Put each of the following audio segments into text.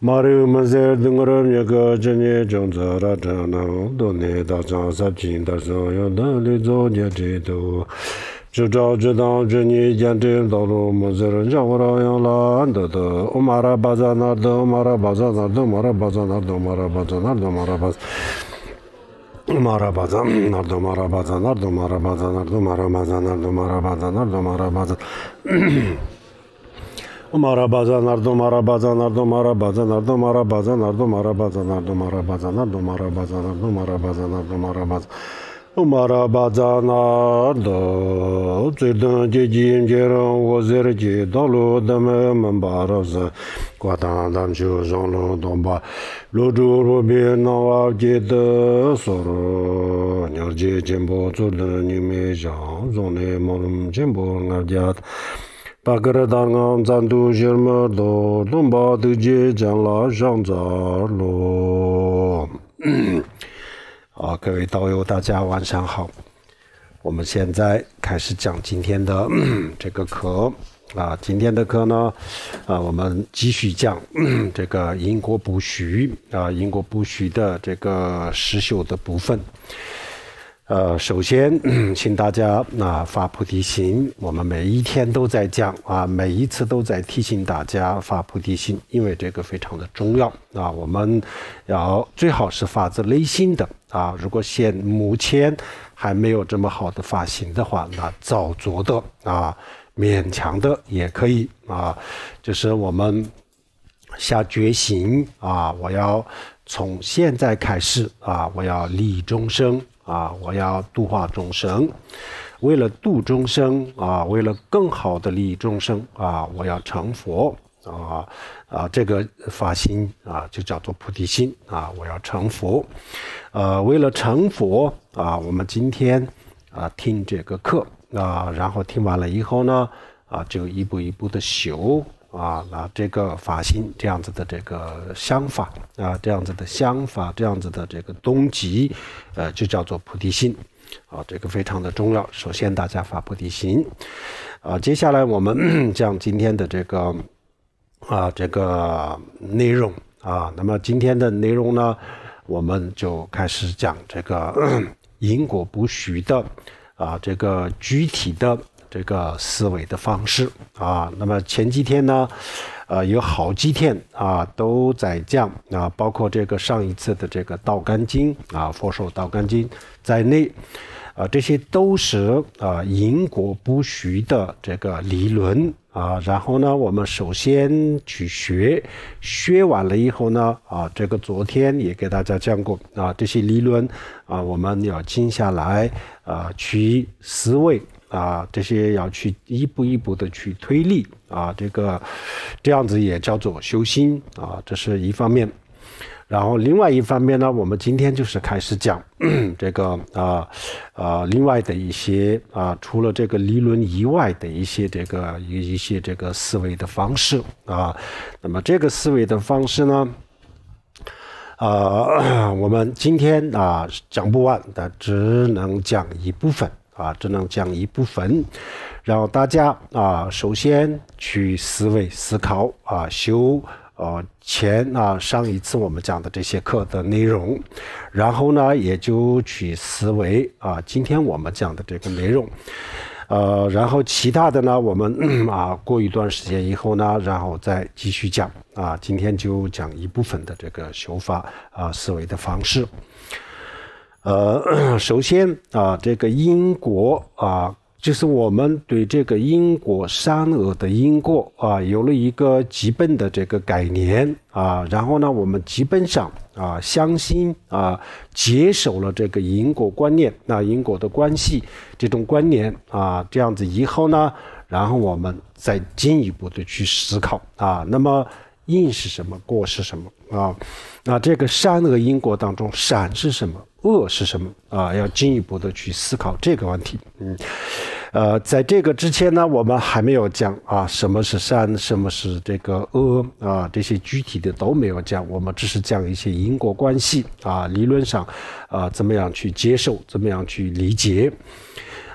마르 mazerd ngorom 여거 전에 je 돈에 다자 da na do ne da za jin dar zo ya dal zo je chi tu jo do jo dan je ne dia dum do lo mozeran jangora ya la da umara bazanar do Umara bazanar do mara bazanar do mara bazanar do mara bazanar do mara bazanar do mara bazanar do mara bazanar do mara bazanar do mara bazanar Umara bazanar do Tsirdan jijim jiran wazir ji dalu mambaraz Kwatan dam shu zonlu domba Ludu rubi nawa jid soru Nyar ji jimbo tsirdan nimi jang Zonli morum 啊，各位大安，多，上各位道友，大家晚上好。我们现在开始讲今天的 这个课啊。今天的课呢，啊，我们继续讲 这个英国补习，啊，英国补习的这个实修的部分。呃，首先，请大家啊发菩提心。我们每一天都在讲啊，每一次都在提醒大家发菩提心，因为这个非常的重要啊。我们要最好是发自内心的啊。如果现目前还没有这么好的发心的话，那早做的啊，勉强的也可以啊。就是我们下决心啊，我要从现在开始啊，我要立终生。啊，我要度化众生，为了度众生啊，为了更好的利益众生啊，我要成佛啊啊，这个发心啊，就叫做菩提心啊，我要成佛，呃，为了成佛啊，我们今天啊听这个课啊，然后听完了以后呢啊，就一步一步的修。啊，那这个法心这样子的这个想法啊，这样子的想法，这样子的这个东极，呃，就叫做菩提心。啊，这个非常的重要。首先大家发菩提心，啊，接下来我们讲 今天的这个啊这个内容啊。那么今天的内容呢，我们就开始讲这个 因果不虚的啊这个具体的。这个思维的方式啊，那么前几天呢，呃，有好几天啊都在讲啊，包括这个上一次的这个《道干经》啊，《佛手道干经》在内啊，这些都是啊因果不虚的这个理论啊。然后呢，我们首先去学，学完了以后呢啊，这个昨天也给大家讲过啊，这些理论啊，我们要静下来啊去思维。啊，这些要去一步一步的去推力啊，这个这样子也叫做修心啊，这是一方面。然后另外一方面呢，我们今天就是开始讲这个啊啊，另外的一些啊，除了这个理论以外的一些这个一一些这个思维的方式啊。那么这个思维的方式呢，啊，我们今天啊讲不完的，只能讲一部分。啊，只能讲一部分，然后大家啊，首先去思维思考啊，修呃前啊上一次我们讲的这些课的内容，然后呢也就去思维啊，今天我们讲的这个内容，呃，然后其他的呢，我们 啊过一段时间以后呢，然后再继续讲啊，今天就讲一部分的这个修法啊思维的方式。呃，首先啊，这个因果啊，就是我们对这个因果善恶的因果啊，有了一个基本的这个概念啊，然后呢，我们基本上啊，相信啊，接受了这个因果观念，那因果的关系这种观念啊，这样子以后呢，然后我们再进一步的去思考啊，那么因是什么，果是什么啊？那这个善恶因果当中，善是什么？恶是什么啊？要进一步的去思考这个问题。嗯，呃，在这个之前呢，我们还没有讲啊，什么是善，什么是这个恶啊，这些具体的都没有讲，我们只是讲一些因果关系啊，理论上啊，怎么样去接受，怎么样去理解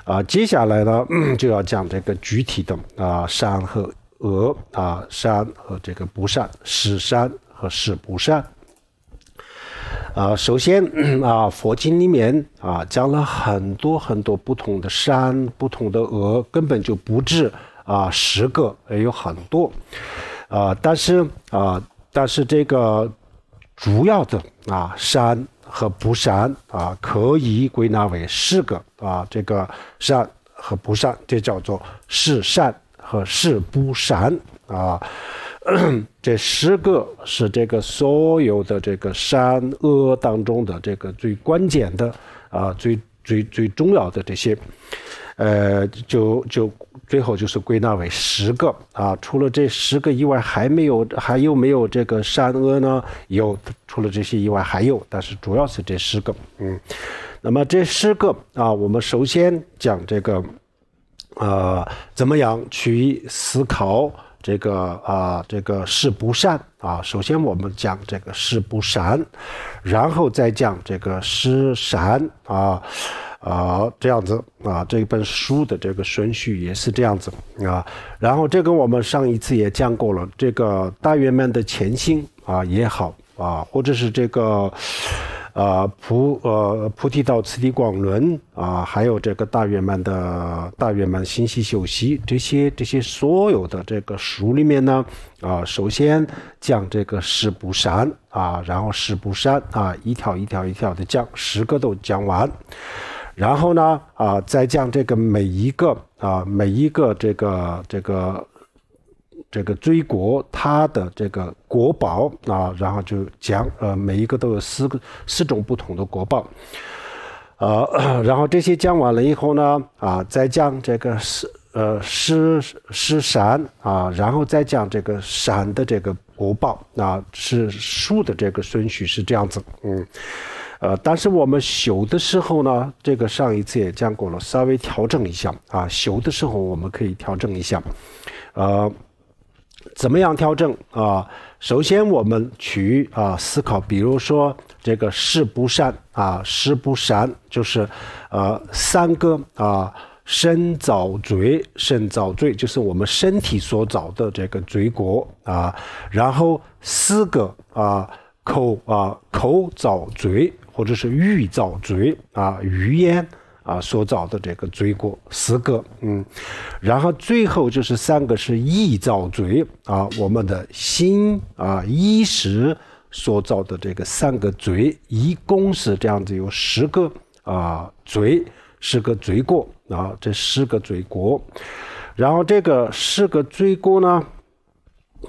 啊。接下来呢，就要讲这个具体的啊，善和恶啊，善和这个不善，是善和是不善。呃，首先啊，佛经里面啊讲了很多很多不同的善、不同的恶，根本就不止啊十个，也有很多。啊，但是啊，但是这个主要的啊善和不善啊，可以归纳为四个啊，这个善和不善，这叫做是善和是不善啊。这十个是这个所有的这个善恶当中的这个最关键的啊，最最最重要的这些，呃，就就最后就是归纳为十个啊。除了这十个以外，还没有还有没有这个善恶呢？有，除了这些以外还有，但是主要是这十个。嗯，那么这十个啊，我们首先讲这个啊，怎么样去思考？这个啊，这个是不善啊。首先我们讲这个是不善，然后再讲这个是善啊啊，这样子啊。这本书的这个顺序也是这样子啊。然后这跟我们上一次也讲过了，这个大圆满的前心啊也好啊，或者是这个。呃，菩呃菩提道次第广轮啊，还有这个大圆满的、大圆满心息修习，这些、这些所有的这个书里面呢，啊，首先讲这个十不善啊，然后十不善啊，一条一条一条的讲，十个都讲完，然后呢，啊，再讲这个每一个啊，每一个这个这个。这个追国，它的这个国宝啊，然后就讲呃，每一个都有四个四种不同的国宝，呃，然后这些讲完了以后呢，啊，再讲这个是呃十十山啊，然后再讲这个山的这个国宝啊，是树的这个顺序是这样子，嗯，呃，但是我们修的时候呢，这个上一次也讲过了，稍微调整一下啊，修的时候我们可以调整一下，呃。怎么样调整啊？首先我们去啊思考，比如说这个食不善啊，食不善就是呃三个啊身遭罪，身遭罪就是我们身体所造的这个罪过啊，然后四个啊口啊口遭罪或者是欲遭罪啊语言。啊，所造的这个罪过十个，嗯，然后最后就是三个是易造罪啊，我们的心啊一时所造的这个三个罪，一共是这样子有十个啊罪，十个罪过啊，这十个罪过，然后这个十个罪过呢，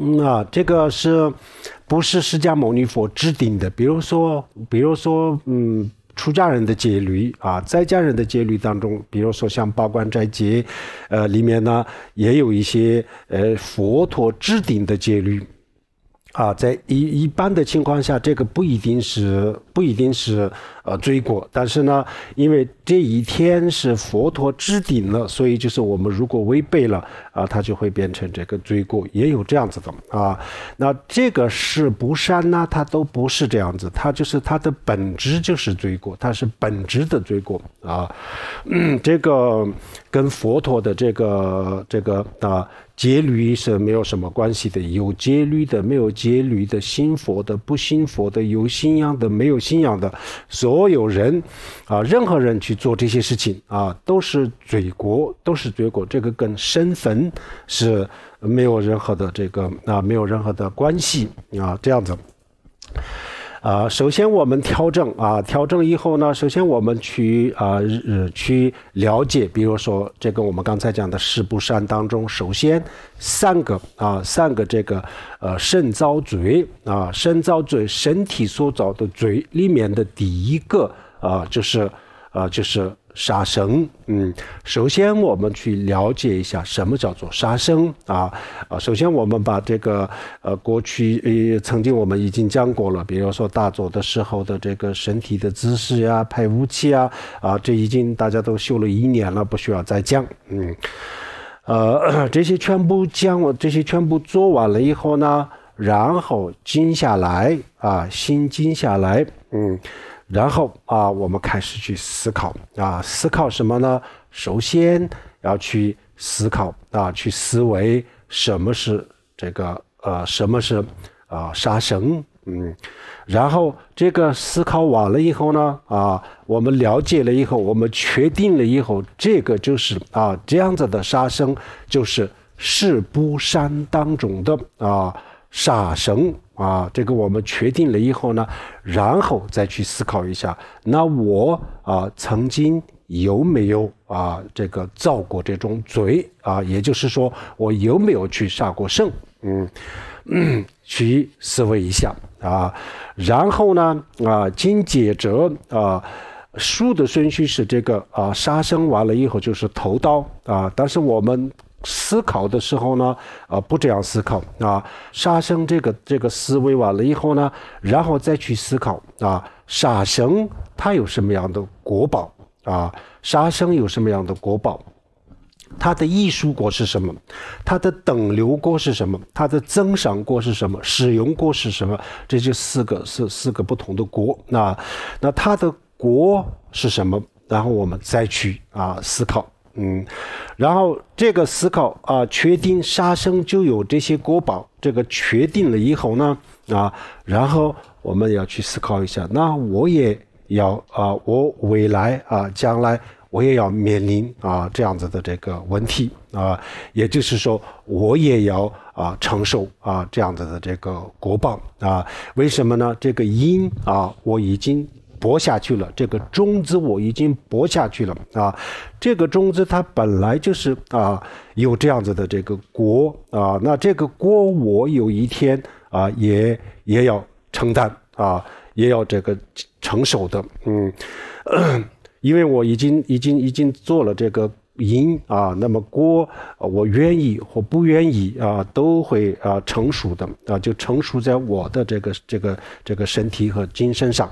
那这个是不是释迦牟尼佛制定的？比如说，比如说，嗯。出家人的戒律啊，在家人的戒律当中，比如说像八关斋戒，呃，里面呢也有一些呃佛陀制定的戒律啊，在一一般的情况下，这个不一定是。不一定是呃罪过，但是呢，因为这一天是佛陀置顶了，所以就是我们如果违背了啊，它就会变成这个罪过，也有这样子的啊。那这个是不善呢？它都不是这样子，它就是它的本质就是罪过，它是本质的罪过啊。嗯。这个跟佛陀的这个这个啊戒律是没有什么关系的，有戒律的，没有戒律的，信佛的，不信佛的，有信仰的，没有。信仰的所有人，啊，任何人去做这些事情，啊，都是罪过，都是罪过。这个跟身份是没有任何的这个啊，没有任何的关系啊，这样子。呃，首先我们调整啊，调整以后呢，首先我们去啊，去了解，比如说，这个我们刚才讲的十不善当中，首先三个啊，三个这个呃，肾遭罪啊，肾遭罪，身体所遭的罪里面的第一个啊，就是啊，就是。杀生，嗯，首先我们去了解一下什么叫做杀生啊啊，首先我们把这个呃过去呃曾经我们已经讲过了，比如说大佐的时候的这个身体的姿势呀、排武器啊，啊，这已经大家都修了一年了，不需要再讲，嗯，呃，这些全部讲完，这些全部做完了以后呢，然后静下来啊，心静下来，嗯。然后啊，我们开始去思考啊，思考什么呢？首先要去思考啊，去思维什么是这个呃，什么是啊杀生？嗯，然后这个思考完了以后呢，啊，我们了解了以后，我们确定了以后，这个就是啊这样子的杀生，就是是不山当中的啊。杀生啊，这个我们确定了以后呢，然后再去思考一下，那我啊曾经有没有啊这个造过这种罪啊？也就是说，我有没有去杀过生？嗯，去思维一下啊。然后呢啊，经解者啊，书的顺序是这个啊，杀生完了以后就是头刀啊，但是我们。思考的时候呢，呃，不这样思考啊，杀生这个这个思维完了以后呢，然后再去思考啊，杀生它有什么样的国宝啊？杀生有什么样的国宝？它的艺术国是什么？它的等流国是什么？它的增长国是什么？使用国是什么？这就四个四四个不同的国。那那它的国是什么？然后我们再去啊思考。嗯，然后这个思考啊，确定杀生就有这些果报，这个确定了以后呢，啊，然后我们要去思考一下，那我也要啊，我未来啊，将来我也要面临啊这样子的这个问题啊，也就是说，我也要啊承受啊这样子的这个果报啊，为什么呢？这个因啊，我已经。搏下去了，这个中子我已经搏下去了啊！这个中子它本来就是啊，有这样子的这个果啊。那这个锅我有一天啊，也也要承担啊，也要这个承受的。嗯，因为我已经已经已经做了这个因啊，那么锅我愿意或不愿意啊，都会啊成熟的啊，就成熟在我的这个这个这个身体和精神上。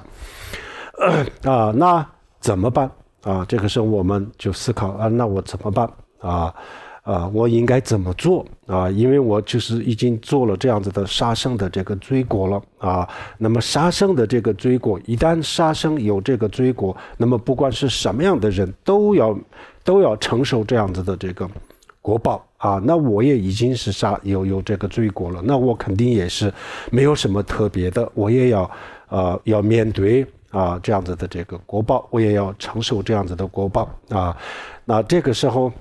啊，那怎么办啊？这个时候我们就思考啊，那我怎么办啊？啊，我应该怎么做啊？因为我就是已经做了这样子的杀生的这个罪果了啊。那么杀生的这个罪果，一旦杀生有这个罪果，那么不管是什么样的人都要都要承受这样子的这个果报啊。那我也已经是杀有有这个罪果了，那我肯定也是没有什么特别的，我也要呃要面对。啊，这样子的这个国报，我也要承受这样子的国报啊。那这个时候，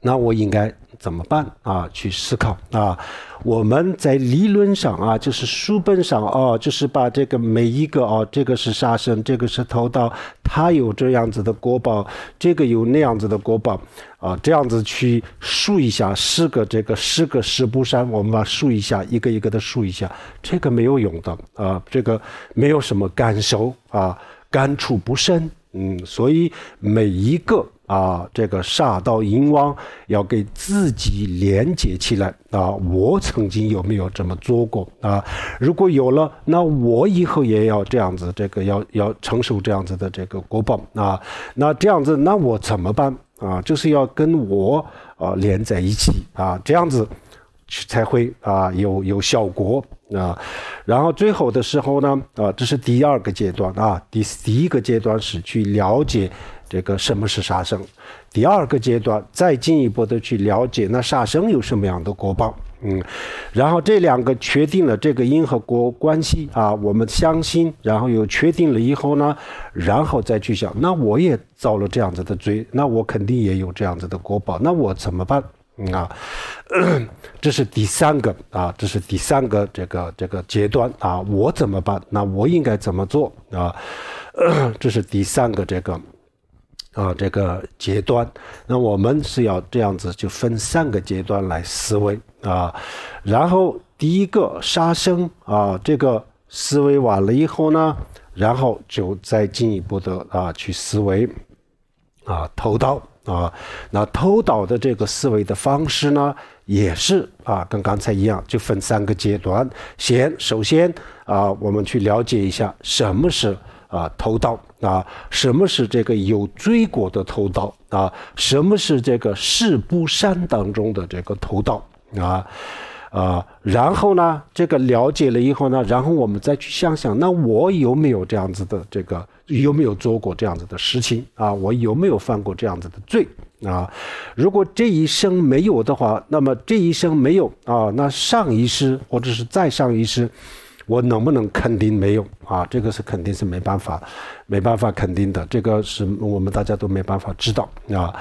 那我应该。怎么办啊？去思考啊！我们在理论上啊，就是书本上哦，就是把这个每一个哦，这个是杀生，这个是偷盗，他有这样子的国宝，这个有那样子的国宝啊，这样子去数一下，十个这个十个十不山，我们把数一下，一个一个的数一下，这个没有用的啊，这个没有什么感受啊，感触不深，嗯，所以每一个。啊，这个杀到淫王要给自己连接起来啊！我曾经有没有这么做过啊？如果有了，那我以后也要这样子，这个要要承受这样子的这个果报啊！那这样子，那我怎么办啊？就是要跟我啊连在一起啊，这样子才会啊有有效果啊！然后最后的时候呢啊，这是第二个阶段啊，第第一个阶段是去了解。这个什么是杀生？第二个阶段再进一步的去了解，那杀生有什么样的果报？嗯，然后这两个确定了这个因和果关系啊，我们相信，然后又确定了以后呢，然后再去想，那我也遭了这样子的罪，那我肯定也有这样子的果报，那我怎么办啊？这是第三个啊，这是第三个这个这个阶段啊，我怎么办？那我应该怎么做啊？这是第三个这个。啊，这个阶段，那我们是要这样子，就分三个阶段来思维啊。然后第一个杀生啊，这个思维完了以后呢，然后就再进一步的啊去思维啊偷盗啊。那偷盗的这个思维的方式呢，也是啊跟刚才一样，就分三个阶段。先首先啊，我们去了解一下什么是。啊，偷盗啊，什么是这个有罪过的偷盗啊？什么是这个事不善当中的这个偷盗啊？呃，然后呢，这个了解了以后呢，然后我们再去想想，那我有没有这样子的这个，有没有做过这样子的事情啊？我有没有犯过这样子的罪啊？如果这一生没有的话，那么这一生没有啊，那上一世或者是再上一世。我能不能肯定没有啊？这个是肯定是没办法，没办法肯定的。这个是我们大家都没办法知道啊。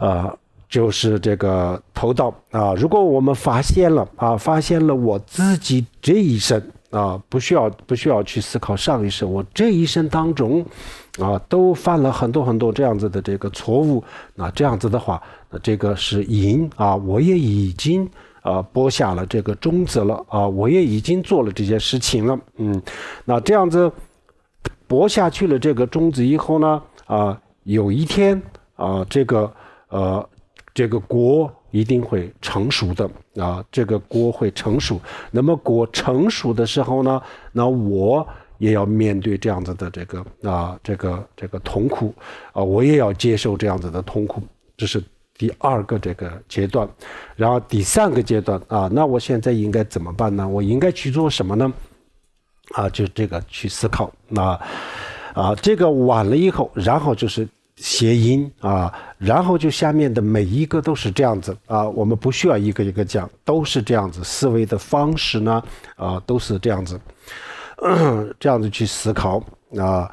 呃，就是这个头道啊，如果我们发现了啊，发现了我自己这一生啊，不需要不需要去思考上一生，我这一生当中啊，都犯了很多很多这样子的这个错误。那这样子的话，那这个是赢啊，我也已经。啊，播下了这个种子了啊，我也已经做了这件事情了，嗯，那这样子播下去了这个种子以后呢，啊，有一天啊，这个呃，这个果一定会成熟的啊，这个果会成熟。那么果成熟的时候呢，那我也要面对这样子的这个啊，这个这个痛苦，啊，我也要接受这样子的痛苦，这是。第二个这个阶段，然后第三个阶段啊，那我现在应该怎么办呢？我应该去做什么呢？啊，就这个去思考。那啊，这个晚了以后，然后就是谐音啊，然后就下面的每一个都是这样子啊，我们不需要一个一个讲，都是这样子思维的方式呢，啊，都是这样子，这样子去思考啊。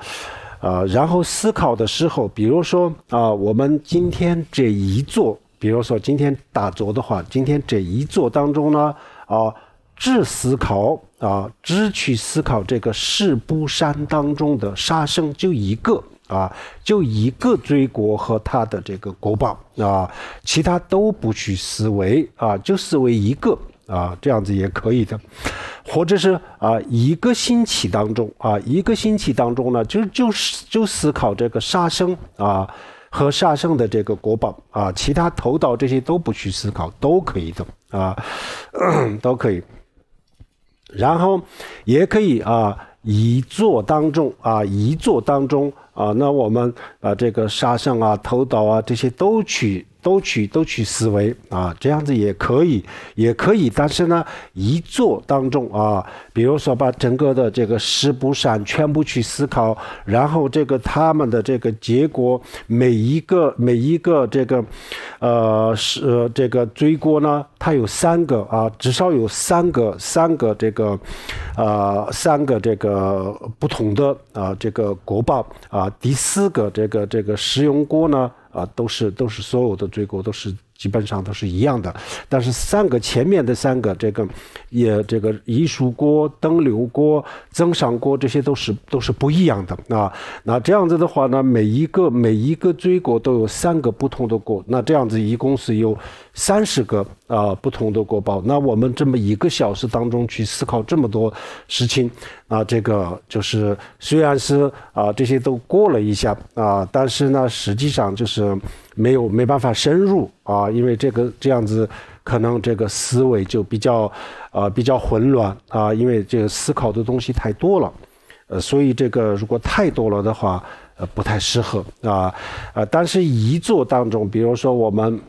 啊，然后思考的时候，比如说啊，我们今天这一座，比如说今天打坐的话，今天这一座当中呢，啊，只思考啊，只去思考这个四不山当中的杀生就一个啊，就一个追国和他的这个国宝啊，其他都不去思维啊，就思维一个。啊，这样子也可以的，或者是啊，一个星期当中啊，一个星期当中呢，就就就思考这个杀生啊和杀生的这个国宝啊，其他头道这些都不去思考，都可以的啊，都可以。然后也可以啊，一座当中啊，一座当中啊，那我们啊这个杀生啊、头道啊这些都去。都去都去思维啊，这样子也可以，也可以。但是呢，一做当中啊，比如说把整个的这个十不善全部去思考，然后这个他们的这个结果，每一个每一个这个，呃是呃这个追锅呢，它有三个啊，至少有三个三个这个，呃三个这个不同的啊这个国报啊，第四个这个这个食用锅呢。啊，都是都是，所有的罪过都是。基本上都是一样的，但是三个前面的三个，这个也这个一树锅、灯流锅、增上锅，这些都是都是不一样的啊。那这样子的话呢，每一个每一个锥果都有三个不同的果，那这样子一共是有三十个啊不同的果包。那我们这么一个小时当中去思考这么多事情啊，这个就是虽然是啊这些都过了一下啊，但是呢，实际上就是。没有没办法深入啊，因为这个这样子，可能这个思维就比较啊比较混乱啊，因为这个思考的东西太多了，呃，所以这个如果太多了的话，呃，不太适合啊呃，但是一坐当中，比如说我们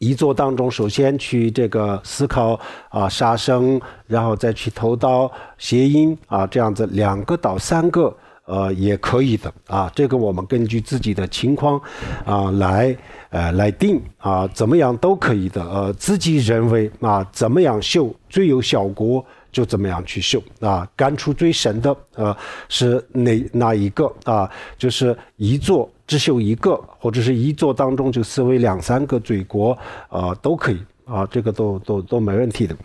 一坐当中，首先去这个思考啊杀生，然后再去投刀谐音啊这样子两个倒三个。呃，也可以的啊，这个我们根据自己的情况啊来呃来定啊，怎么样都可以的。呃，自己认为啊，怎么样绣最有效果就怎么样去绣啊。感触最深的啊是哪哪一个啊？就是一座只绣一个，或者是一座当中就思为两三个嘴国啊都可以啊，这个都都都没问题的。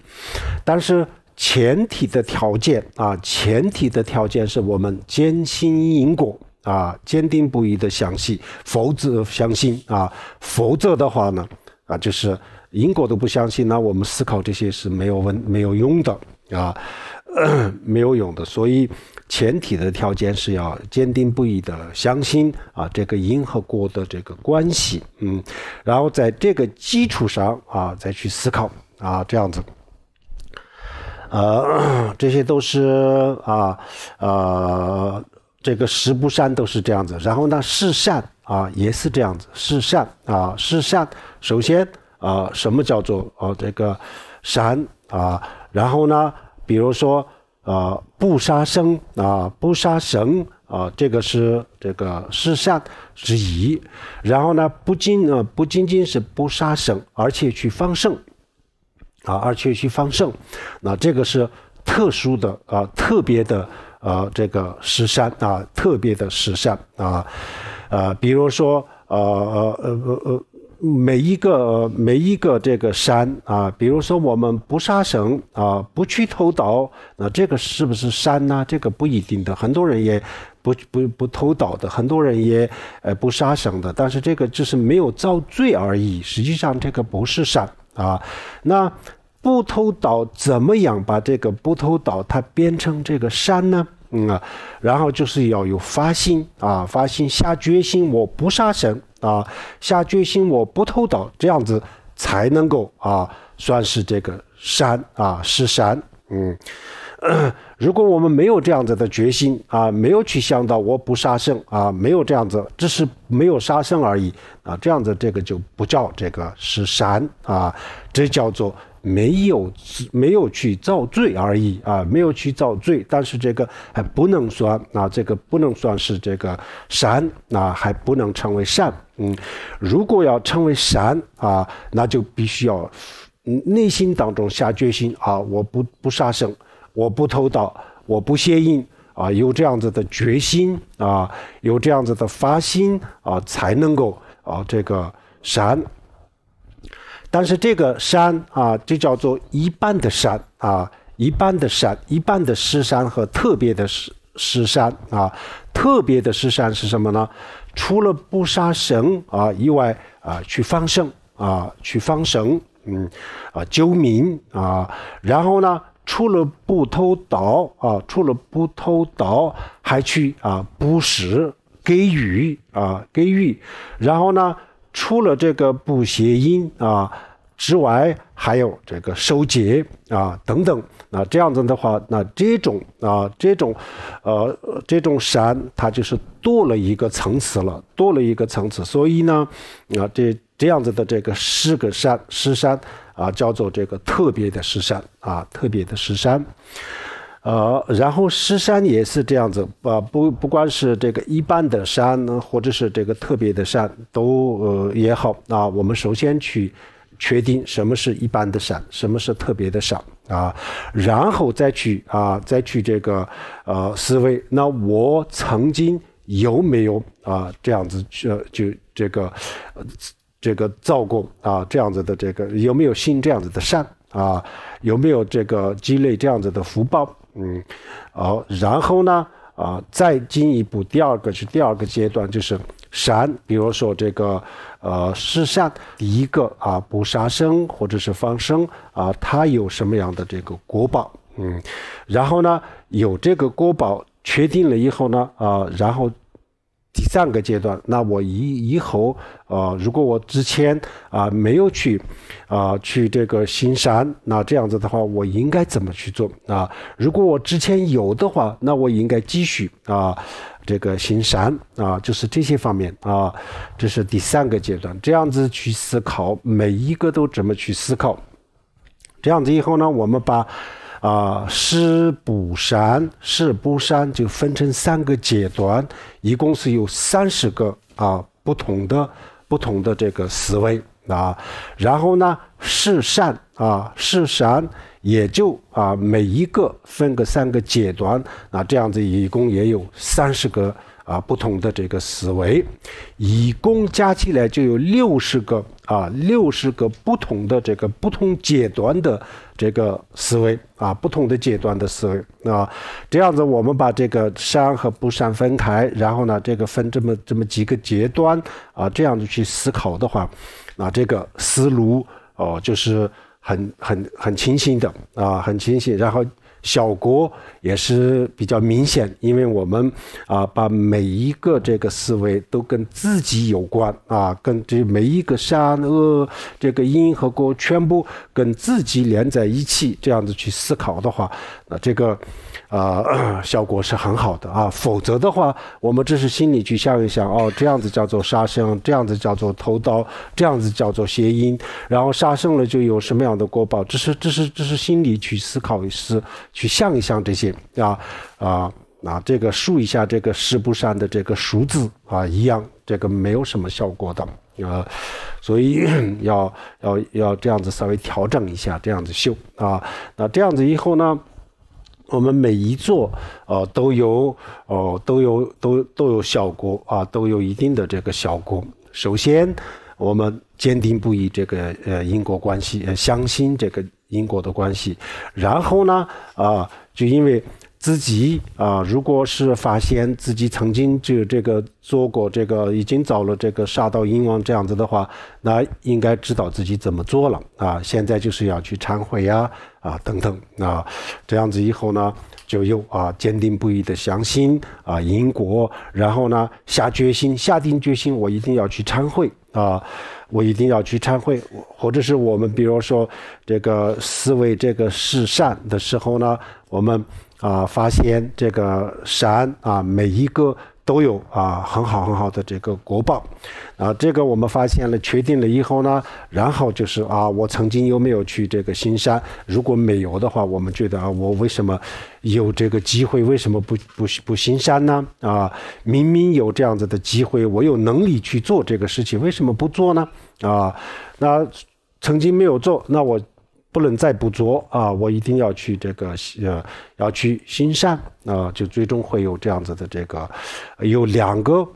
但是。前提的条件啊，前提的条件是我们坚信因果啊，坚定不移的相信，否则相信啊，否则的话呢，啊，就是因果都不相信，那我们思考这些是没有问没有用的啊，没有用的。所以前提的条件是要坚定不移的相信啊，这个因和果的这个关系，嗯，然后在这个基础上啊，再去思考啊，这样子。呃，这些都是啊，呃，这个十不善都是这样子。然后呢，是善啊，也是这样子。是善啊，是善。首先啊，什么叫做啊这个善啊？然后呢，比如说啊，不杀生啊，不杀生啊，这个是这个是善之一。然后呢，不仅啊不仅仅是不杀生，而且去放生。啊，而且去方生，那这个是特殊的啊，特别的啊，这个石山啊，特别的石山啊，呃，比如说呃呃呃呃，每一个每一个这个山啊，比如说我们不杀生啊，不去偷盗，那这个是不是山呢？这个不一定的，很多人也不不不偷盗的，很多人也呃不杀生的，但是这个只是没有造罪而已，实际上这个不是山啊，那。不偷盗怎么样把这个不偷盗它变成这个山呢？啊，然后就是要有发心啊，发心下决心我不杀生啊，下决心我不偷盗，这样子才能够啊算是这个山啊是山。嗯，如果我们没有这样子的决心啊，没有去想到我不杀生啊，没有这样子，只是没有杀生而已啊，这样子这个就不叫这个是山啊，这叫做。没有，没有去造罪而已啊，没有去造罪。但是这个还不能算啊，这个不能算是这个善啊，还不能称为善。嗯，如果要称为善啊，那就必须要内心当中下决心啊，我不不杀生，我不偷盗，我不邪淫啊，有这样子的决心啊，有这样子的发心啊，才能够啊这个善。但是这个山啊，这叫做一半的山啊，一半的山，一半的石山和特别的石石山啊，特别的石山是什么呢？除了不杀生啊以外啊，去放生啊，去放生，嗯，啊救民啊，然后呢，除了不偷盗啊，除了不偷盗，还去啊捕食给鱼啊给鱼，然后呢？除了这个补谐音啊之外，还有这个收结啊等等，那这样子的话，那这种啊这种，呃这种山，它就是多了一个层次了，多了一个层次。所以呢，啊这这样子的这个石个山石山啊，叫做这个特别的石山啊，特别的石山。呃，然后山也是这样子，啊，不，不光是这个一般的山，或者是这个特别的山，都呃也好啊。我们首先去确定什么是一般的山，什么是特别的山啊，然后再去啊，再去这个呃思维。那我曾经有没有啊这样子去就这个这个造过啊这样子的这个有没有行这样子的善啊，有没有这个积累这样子的福报？嗯，好，然后呢，啊，再进一步，第二个是第二个阶段，就是善，比如说这个，呃，是善，第一个啊，不杀生或者是放生啊，它有什么样的这个果宝？嗯，然后呢，有这个果宝确定了以后呢，啊，然后。第三个阶段，那我以以后，呃，如果我之前啊没有去，啊去这个行善，那这样子的话，我应该怎么去做啊？如果我之前有的话，那我应该继续啊，这个行善啊，就是这些方面啊，这是第三个阶段，这样子去思考每一个都怎么去思考，这样子以后呢，我们把。啊，是不善，是不善就分成三个阶段，一共是有三十个啊不同的不同的这个思维啊。然后呢，是善啊，是善也就啊每一个分个三个阶段啊，这样子一共也有三十个。啊，不同的这个思维，一共加起来就有六十个啊，六十个不同的这个不同阶段的这个思维啊，不同的阶段的思维啊，这样子我们把这个善和不善分开，然后呢，这个分这么这么几个阶段啊，这样子去思考的话，那这个思路哦，就是很很很清晰的啊，很清晰，然后。小国也是比较明显，因为我们啊，把每一个这个思维都跟自己有关啊，跟这每一个善恶这个因和果全部跟自己连在一起，这样子去思考的话，那这个。啊，效果是很好的啊，否则的话，我们只是心里去想一想，哦，这样子叫做杀生，这样子叫做偷盗，这样子叫做谐音，然后杀生了就有什么样的果报，这是这是这是心里去思考一思，去想一想这些啊啊啊，这个数一下这个十不善的这个数字啊，一样这个没有什么效果的啊，所以要要要这样子稍微调整一下，这样子修啊，那这样子以后呢？我们每一座，啊，都有，哦，都有，都都有效果啊，都有一定的这个效果。首先，我们坚定不移这个呃因果关系，相信这个因果的关系。然后呢，啊，就因为。自己啊，如果是发现自己曾经就这个做过这个已经找了这个杀到淫王这样子的话，那应该知道自己怎么做了啊。现在就是要去忏悔呀啊等等啊，这样子以后呢就有啊坚定不移的相信啊因果，然后呢下决心下定决心，我一定要去忏悔啊，我一定要去忏悔，或者是我们比如说这个思维这个是善的时候呢，我们。啊，发现这个山啊，每一个都有啊，很好很好的这个国宝，啊，这个我们发现了，确定了以后呢，然后就是啊，我曾经有没有去这个新山？如果没有的话，我们觉得啊，我为什么有这个机会为什么不不不新山呢？啊，明明有这样子的机会，我有能力去做这个事情，为什么不做呢？啊，那曾经没有做，那我。不能再捕捉啊！我一定要去这个呃，要去行善啊，就最终会有这样子的这个，有两个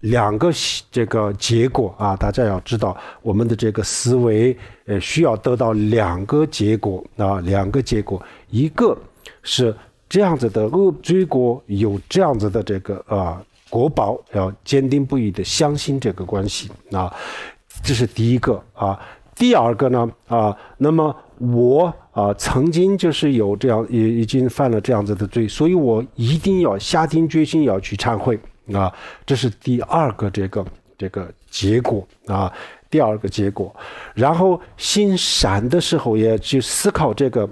两个这个结果啊，大家要知道，我们的这个思维呃，需要得到两个结果啊，两个结果，一个是这样子的恶追果，有这样子的这个啊，果宝要坚定不移的相信这个关系啊，这是第一个啊。第二个呢，啊，那么我啊曾经就是有这样，也已经犯了这样子的罪，所以我一定要下定决心要去忏悔啊，这是第二个这个这个结果啊，第二个结果。然后心闪的时候也去思考这个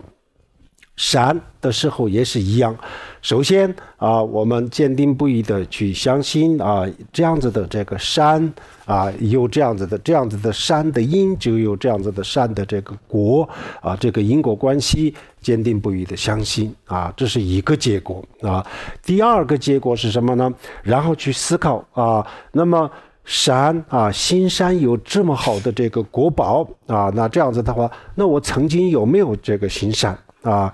闪的时候也是一样。首先啊，我们坚定不移的去相信啊，这样子的这个山啊，有这样子的这样子的山的因，就有这样子的山的这个果啊，这个因果关系坚定不移的相信啊，这是一个结果啊。第二个结果是什么呢？然后去思考啊，那么山啊，新山有这么好的这个国宝啊，那这样子的话，那我曾经有没有这个行善啊？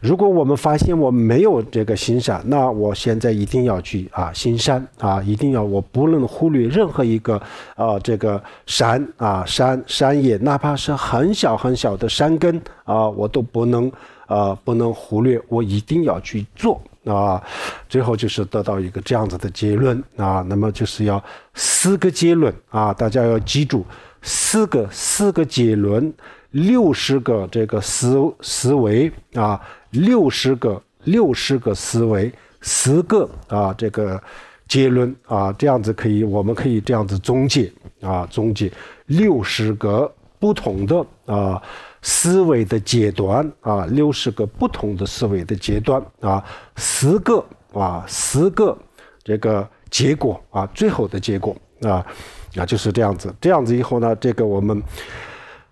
如果我们发现我没有这个心善，那我现在一定要去啊心善啊，一定要我不能忽略任何一个呃这个山啊山山野，哪怕是很小很小的山根啊，我都不能啊不能忽略，我一定要去做啊。最后就是得到一个这样子的结论啊，那么就是要四个结论啊，大家要记住四个四个结论。六十个这个思思维啊，六十个六十个思维，十个啊这个结论啊，这样子可以，我们可以这样子总结啊，总结六十个不同的啊思维的阶段啊，六十个不同的思维的阶段啊，十个啊十个这个结果啊，最后的结果啊啊就是这样子，这样子以后呢，这个我们。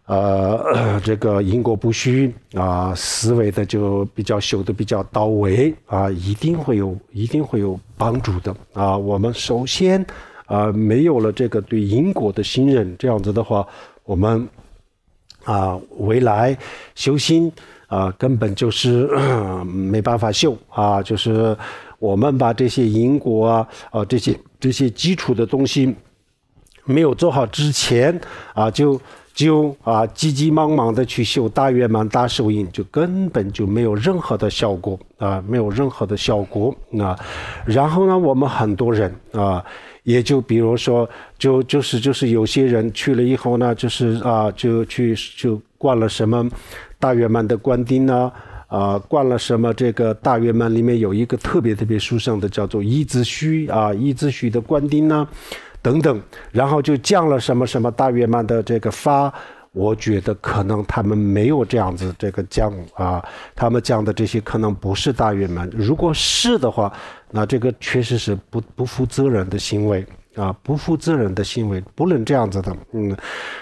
呃，这个因果不虚啊，思维的就比较修的比较到位啊，一定会有，一定会有帮助的啊。我们首先啊，没有了这个对因果的信任，这样子的话，我们啊，未来修心啊，根本就是没办法修啊。就是我们把这些因果啊，啊这些这些基础的东西没有做好之前啊，就。就啊，急急忙忙的去修大圆满、大手印，就根本就没有任何的效果啊，没有任何的效果。啊。然后呢，我们很多人啊，也就比如说，就就是就是有些人去了以后呢，就是啊，就去就灌了什么大圆满的灌丁呢，啊，灌了什么这个大圆满里面有一个特别特别殊胜的，叫做一字须啊，一字须的灌丁呢。等等，然后就降了什么什么大月曼的这个发，我觉得可能他们没有这样子这个降啊，他们降的这些可能不是大月满。如果是的话，那这个确实是不不负责任的行为啊，不负责任的行为不能这样子的。嗯，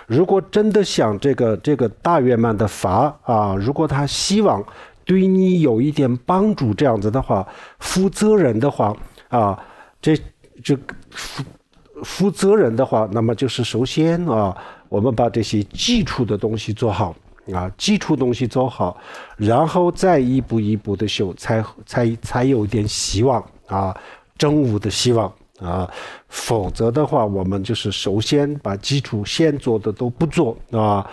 如果真的想这个这个大月满的罚啊，如果他希望对你有一点帮助这样子的话，负责任的话啊，这这负。负责人的话，那么就是首先啊，我们把这些基础的东西做好啊，基础东西做好，然后再一步一步的修，才才才有点希望啊，正武的希望啊，否则的话，我们就是首先把基础先做的都不做啊，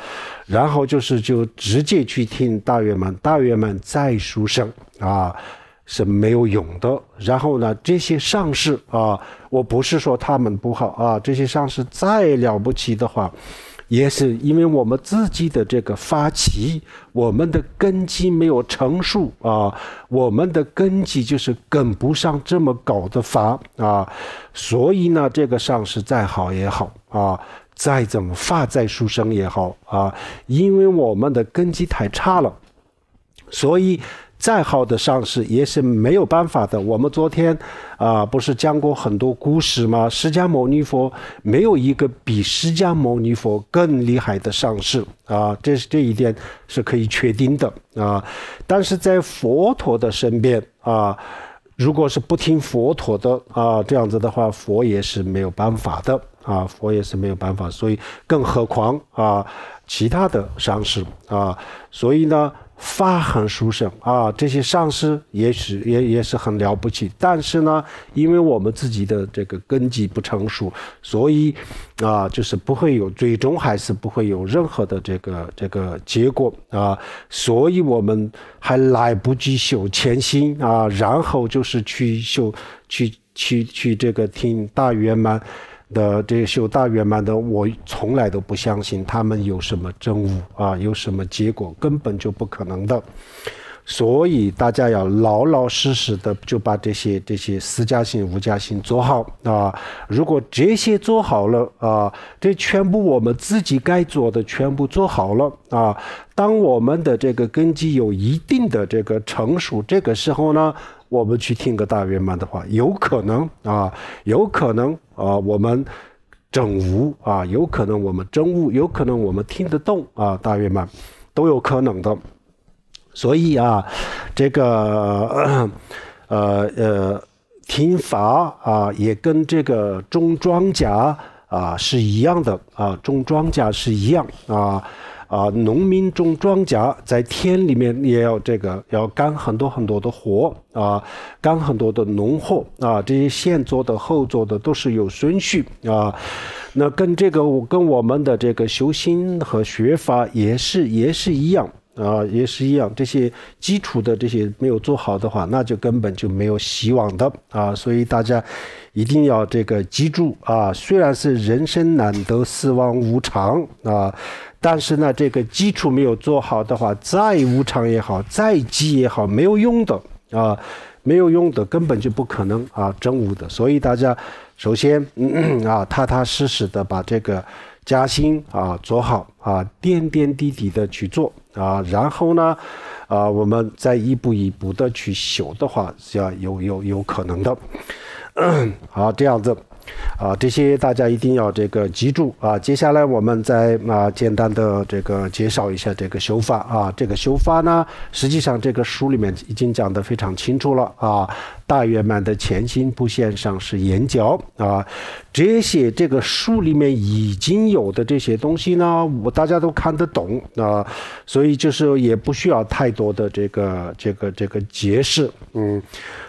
然后就是就直接去听大圆满，大圆满再书生啊。是没有用的。然后呢，这些上市啊，我不是说他们不好啊，这些上市再了不起的话，也是因为我们自己的这个发起，我们的根基没有成熟啊，我们的根基就是跟不上这么高的发啊，所以呢，这个上市再好也好啊，再怎么发再书生也好啊，因为我们的根基太差了，所以。再好的上师也是没有办法的。我们昨天啊，不是讲过很多故事吗？释迦牟尼佛没有一个比释迦牟尼佛更厉害的上师啊，这是这一点是可以确定的啊。但是在佛陀的身边啊，如果是不听佛陀的啊，这样子的话，佛也是没有办法的啊，佛也是没有办法。所以，更何况啊，其他的上师啊，所以呢。发很殊胜啊，这些上师也许也也是很了不起，但是呢，因为我们自己的这个根基不成熟，所以啊，就是不会有，最终还是不会有任何的这个这个结果啊，所以我们还来不及修前心啊，然后就是去修去去去这个听大圆满。的这些修大圆满的，我从来都不相信他们有什么真悟啊，有什么结果，根本就不可能的。所以大家要老老实实的就把这些这些私家性、无家性做好啊！如果这些做好了啊，这全部我们自己该做的全部做好了啊，当我们的这个根基有一定的这个成熟，这个时候呢，我们去听个大圆满的话，有可能啊，有可能啊，我们整悟啊，有可能我们真悟，有可能我们听得懂啊，大圆满都有可能的。所以啊，这个呃呃，听法啊，也跟这个种庄稼啊是一样的啊，种庄稼是一样啊啊，农民种庄稼在田里面也要这个要干很多很多的活啊，干很多的农活啊，这些先做的后做的都是有顺序啊。那跟这个跟我们的这个修心和学法也是也是一样。啊，也是一样，这些基础的这些没有做好的话，那就根本就没有希望的啊。所以大家一定要这个记住啊。虽然是人生难得，死亡无常啊，但是呢，这个基础没有做好的话，再无常也好，再急也好，没有用的啊，没有用的根本就不可能啊，真无的。所以大家首先啊，踏踏实实的把这个。加薪啊，做好啊，点点滴滴的去做啊，然后呢，啊，我们再一步一步的去修的话，是要有有有可能的。好，这样子，啊，这些大家一定要这个记住啊。接下来我们再啊简单的这个介绍一下这个修法啊，这个修法呢，实际上这个书里面已经讲得非常清楚了啊。大圆满的前心布线上是眼角啊，这些这个书里面已经有的这些东西呢，我大家都看得懂啊，所以就是也不需要太多的这个这个这个解释，嗯，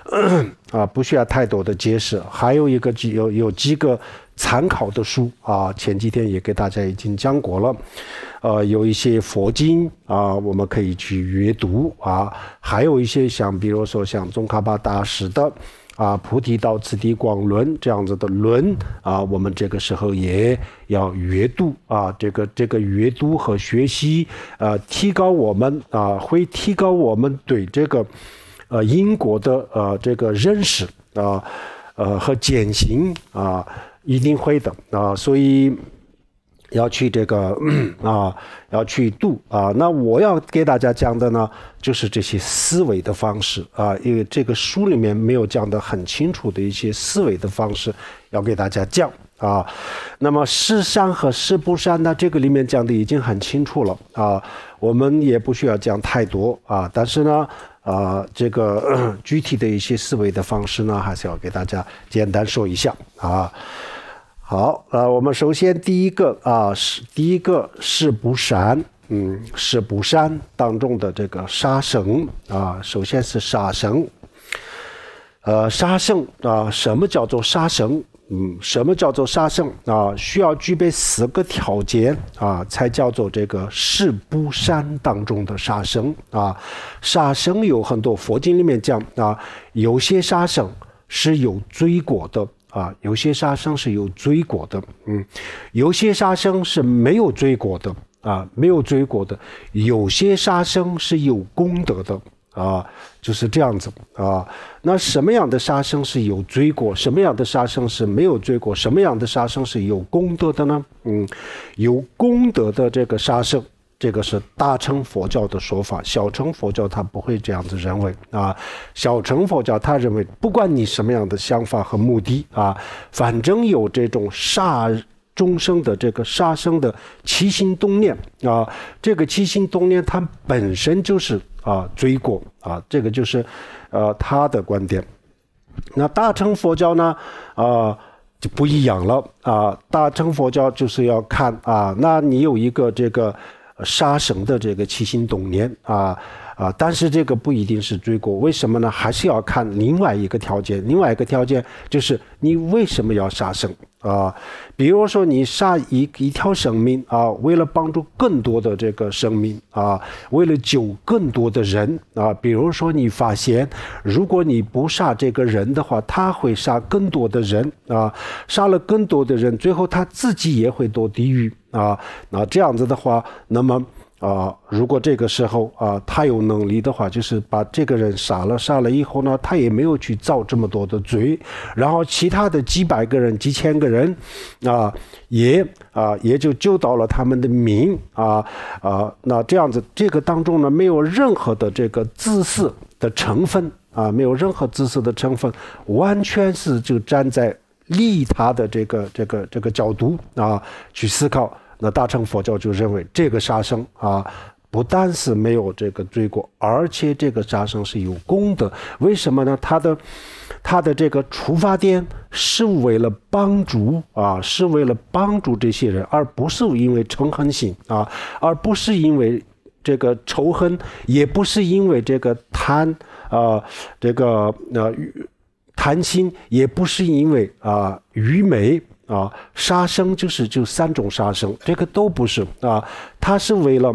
啊，不需要太多的解释。还有一个有有几个。参考的书啊，前几天也给大家已经讲过了，呃，有一些佛经啊，我们可以去阅读啊，还有一些像，比如说像宗喀巴大师的啊《菩提道次第广论》这样子的论啊，我们这个时候也要阅读啊，这个这个阅读和学习啊，提高我们啊，会提高我们对这个呃因果的呃这个认识啊，呃和践行啊。一定会的啊，所以要去这个 啊，要去读啊。那我要给大家讲的呢，就是这些思维的方式啊，因为这个书里面没有讲得很清楚的一些思维的方式，要给大家讲啊。那么是善和是不善呢？这个里面讲的已经很清楚了啊，我们也不需要讲太多啊。但是呢，啊，这个 具体的一些思维的方式呢，还是要给大家简单说一下啊。好，呃，我们首先第一个啊是第一个是不善，嗯，是不善当中的这个杀生啊，首先是杀生。呃，杀生啊，什么叫做杀生？嗯，什么叫做杀生啊？需要具备四个条件啊，才叫做这个是不善当中的杀生啊。杀生有很多佛经里面讲啊，有些杀生是有罪过的。啊，有些杀生是有追果的，嗯，有些杀生是没有追果的啊，没有追果的，有些杀生是有功德的啊，就是这样子啊。那什么样的杀生是有追果？什么样的杀生是没有追果？什么样的杀生是有功德的呢？嗯，有功德的这个杀生。这个是大乘佛教的说法，小乘佛教他不会这样子认为啊。小乘佛教他认为，不管你什么样的想法和目的啊，反正有这种杀众生的这个杀生的七心动念啊，这个七心动念它本身就是啊罪过啊，这个就是呃他的观点。那大乘佛教呢啊就不一样了啊，大乘佛教就是要看啊，那你有一个这个。杀生的这个七星董年啊啊，但是这个不一定是罪过，为什么呢？还是要看另外一个条件，另外一个条件就是你为什么要杀生？啊，比如说你杀一一条生命啊，为了帮助更多的这个生命啊，为了救更多的人啊，比如说你发现，如果你不杀这个人的话，他会杀更多的人啊，杀了更多的人，最后他自己也会堕地狱啊，那这样子的话，那么。啊，如果这个时候啊，他有能力的话，就是把这个人杀了，杀了以后呢，他也没有去造这么多的罪，然后其他的几百个人、几千个人，啊，也啊，也就救到了他们的命啊啊，那这样子，这个当中呢，没有任何的这个自私的成分啊，没有任何自私的成分，完全是就站在利他的这个这个这个角度啊去思考。那大乘佛教就认为，这个杀生啊，不但是没有这个罪过，而且这个杀生是有功德。为什么呢？他的，他的这个出发点是为了帮助啊，是为了帮助这些人，而不是因为嗔恨心啊，而不是因为这个仇恨，也不是因为这个贪啊，这个呃贪心，也不是因为啊愚昧。啊，杀生就是就三种杀生，这个都不是啊，它是为了。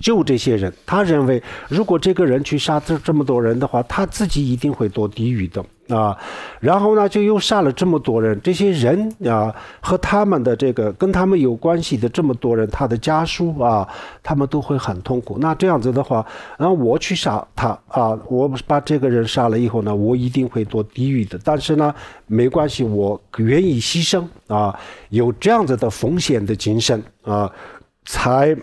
救这些人，他认为如果这个人去杀这这么多人的话，他自己一定会做地狱的啊。然后呢，就又杀了这么多人，这些人啊和他们的这个跟他们有关系的这么多人，他的家属啊，他们都会很痛苦。那这样子的话，那我去杀他啊，我把这个人杀了以后呢，我一定会做地狱的。但是呢，没关系，我愿意牺牲啊，有这样子的风险的精神啊，才。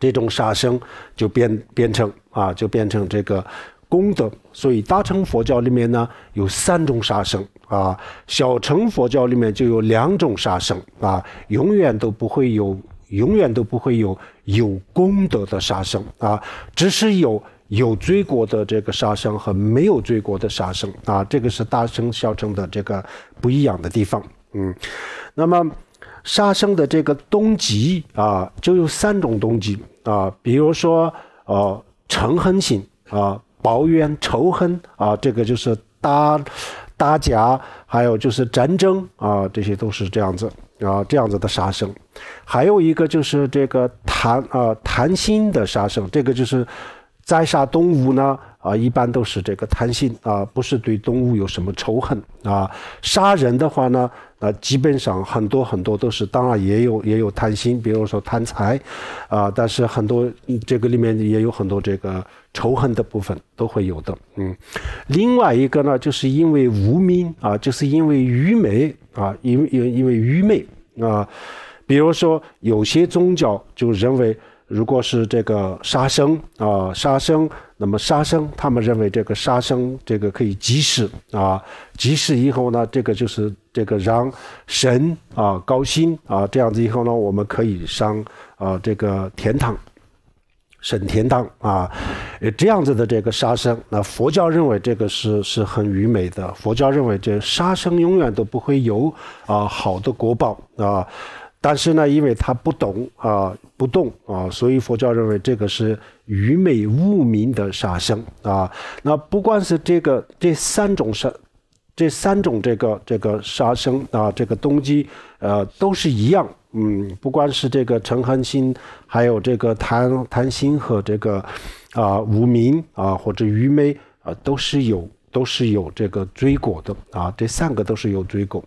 这种杀生就变变成啊，就变成这个功德。所以大乘佛教里面呢，有三种杀生啊；小乘佛教里面就有两种杀生啊，永远都不会有，永远都不会有有功德的杀生啊，只是有有罪过的这个杀生和没有罪过的杀生啊，这个是大乘、小乘的这个不一样的地方。嗯，那么。杀生的这个动机啊，就有三种动机啊，比如说呃，仇恨心啊、抱怨、仇恨啊，这个就是打，打架，还有就是战争啊，这些都是这样子啊，这样子的杀生。还有一个就是这个谈啊谈心的杀生，这个就是宰杀动物呢啊，一般都是这个贪心啊，不是对动物有什么仇恨啊，杀人的话呢。啊，基本上很多很多都是，当然也有也有贪心，比如说贪财，啊，但是很多这个里面也有很多这个仇恨的部分都会有的，嗯。另外一个呢，就是因为无名啊，就是因为愚昧啊，因因因为愚昧啊，比如说有些宗教就认为，如果是这个杀生啊，杀生，那么杀生，他们认为这个杀生这个可以积世啊，积世以后呢，这个就是。这个让神啊高兴啊，这样子以后呢，我们可以上啊这个天堂，升天堂啊，这样子的这个杀生，那佛教认为这个是是很愚昧的。佛教认为这杀生永远都不会有啊好的果报啊，但是呢，因为他不懂啊不动啊，所以佛教认为这个是愚昧无明的杀生啊。那不管是这个这三种杀。这三种这个这个杀生啊，这个动机，呃，都是一样。嗯，不管是这个陈恒心，还有这个谭谭心和这个，啊，无名啊或者愚昧啊，都是有都是有这个追果的啊。这三个都是有追果。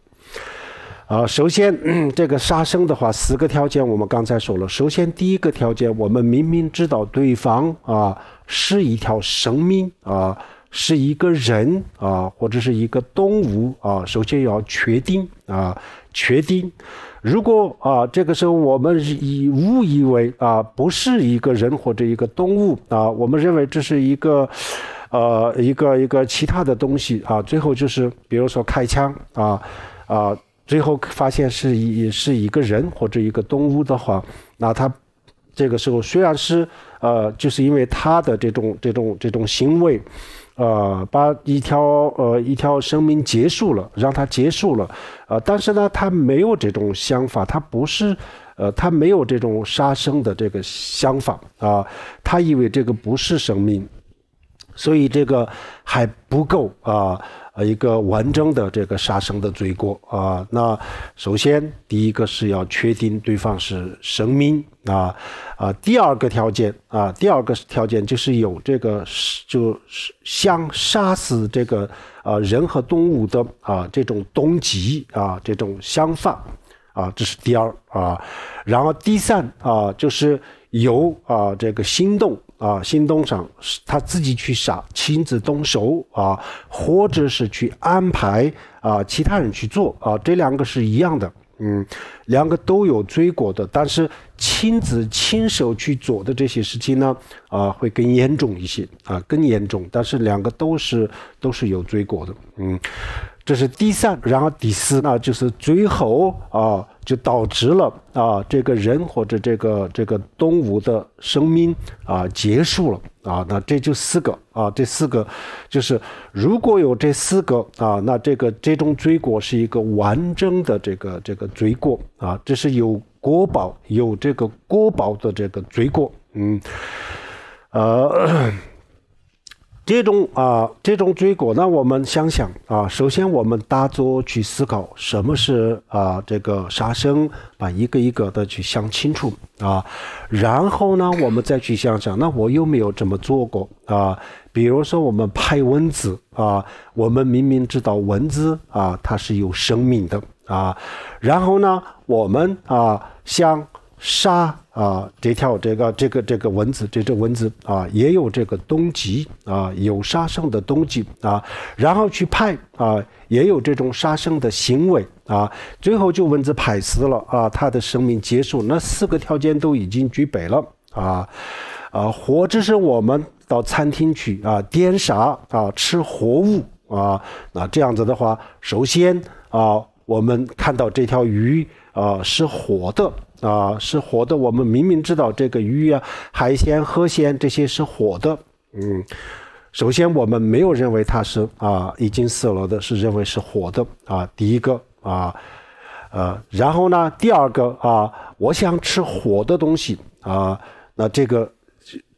啊，首先这个杀生的话，四个条件我们刚才说了。首先第一个条件，我们明明知道对方啊是一条生命啊。是一个人啊，或者是一个动物啊，首先要确定啊，确定。如果啊，这个时候我们以误以为啊，不是一个人或者一个动物啊，我们认为这是一个，呃，一个一个其他的东西啊。最后就是，比如说开枪啊啊，最后发现是一是一个人或者一个动物的话，那他这个时候虽然是呃，就是因为他的这种这种这种行为。呃，把一条呃一条生命结束了，让它结束了，呃，但是呢，他没有这种想法，他不是，呃，他没有这种杀生的这个想法啊，他以为这个不是生命，所以这个还不够啊。啊，一个完整的这个杀生的罪过啊。那首先，第一个是要确定对方是生命啊啊。第二个条件啊，第二个条件就是有这个就是想杀死这个啊人和动物的啊这种动机啊，这种想法啊，这是第二啊。然后第三啊，就是有啊这个心动。啊，行动上他自己去杀，亲自动手啊，或者是去安排啊，其他人去做啊，这两个是一样的，嗯，两个都有罪过的，但是亲自亲手去做的这些事情呢，啊，会更严重一些啊，更严重，但是两个都是都是有罪过的，嗯。这是第三，然后第四呢，就是最后啊，就导致了啊，这个人或者这个这个动物的生命啊结束了啊，那这就四个啊，这四个就是如果有这四个啊，那这个这种罪过是一个完整的这个这个罪过啊，这是有国宝有这个国宝的这个罪过，嗯，啊。这种啊，这种罪过，那我们想想啊，首先我们大坐去思考什么是啊这个杀生，把一个一个的去想清楚啊，然后呢，我们再去想想，那我又没有这么做过啊，比如说我们拍蚊子啊，我们明明知道蚊子啊它是有生命的啊，然后呢，我们啊像。杀啊！这条这个这个这个蚊子，这只蚊子啊，也有这个冬季啊，有杀生的冬季啊，然后去派啊，也有这种杀生的行为啊，最后就蚊子派死了啊，它的生命结束，那四个条件都已经具备了啊啊！活着是我们到餐厅去啊，点啥啊，吃活物啊，那这样子的话，首先啊，我们看到这条鱼啊是活的。啊，是活的。我们明明知道这个鱼啊、海鲜、河鲜这些是活的。嗯，首先我们没有认为它是啊已经死了的，是认为是活的啊。第一个啊，呃，然后呢，第二个啊，我想吃活的东西啊，那这个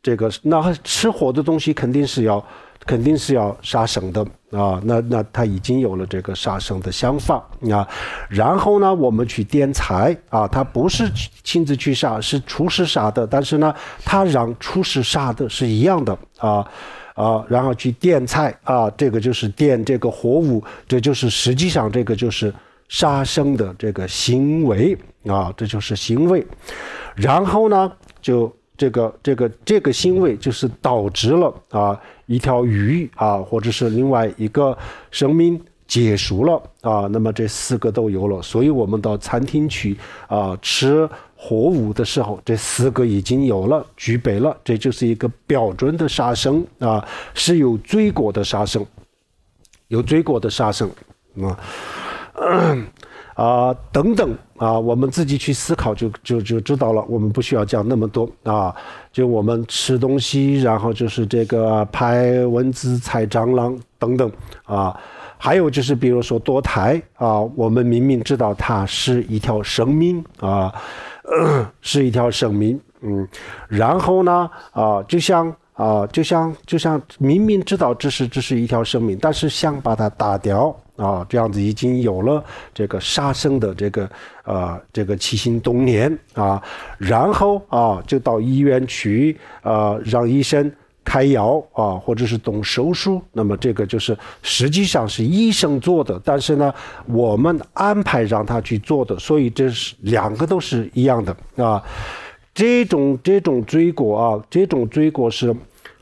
这个那吃活的东西肯定是要肯定是要杀生的。啊，那那他已经有了这个杀生的想法啊，然后呢，我们去垫财啊，他不是亲自去杀，是厨师杀的，但是呢，他让厨师杀的是一样的啊啊，然后去垫菜啊，这个就是垫这个活物，这就是实际上这个就是杀生的这个行为啊，这就是行为，然后呢就。这个这个这个行为就是导致了啊一条鱼啊或者是另外一个生命解熟了啊，那么这四个都有了，所以我们到餐厅去啊吃火舞的时候，这四个已经有了具备了，这就是一个标准的杀生啊，是有罪过的杀生，有罪过的杀生 啊啊等等。啊，我们自己去思考就就就知道了，我们不需要讲那么多啊。就我们吃东西，然后就是这个拍蚊子、踩蟑螂等等啊。还有就是，比如说堕胎啊，我们明明知道它是一条生命啊，是一条生命，嗯。然后呢啊，就像啊，就像就像明明知道这是这是一条生命，但是想把它打掉。啊，这样子已经有了这个杀生的这个呃这个起心动念啊，然后啊就到医院去呃让医生开药啊，或者是动手术，那么这个就是实际上是医生做的，但是呢我们安排让他去做的，所以这是两个都是一样的啊，这种这种罪过啊，这种罪过是。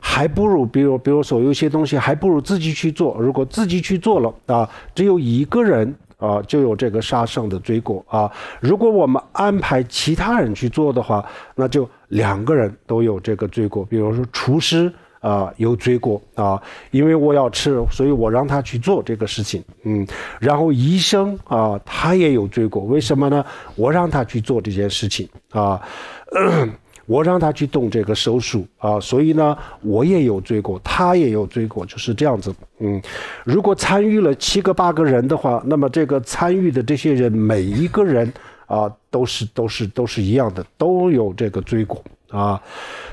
还不如，比如，比如说有些东西，还不如自己去做。如果自己去做了啊，只有一个人啊，就有这个杀生的罪过啊。如果我们安排其他人去做的话，那就两个人都有这个罪过。比如说厨师啊，有罪过啊，因为我要吃，所以我让他去做这个事情。嗯，然后医生啊，他也有罪过。为什么呢？我让他去做这件事情啊。我让他去动这个手术啊，所以呢，我也有罪过，他也有罪过，就是这样子。嗯，如果参与了七个八个人的话，那么这个参与的这些人每一个人啊，都是都是都是一样的，都有这个罪过啊。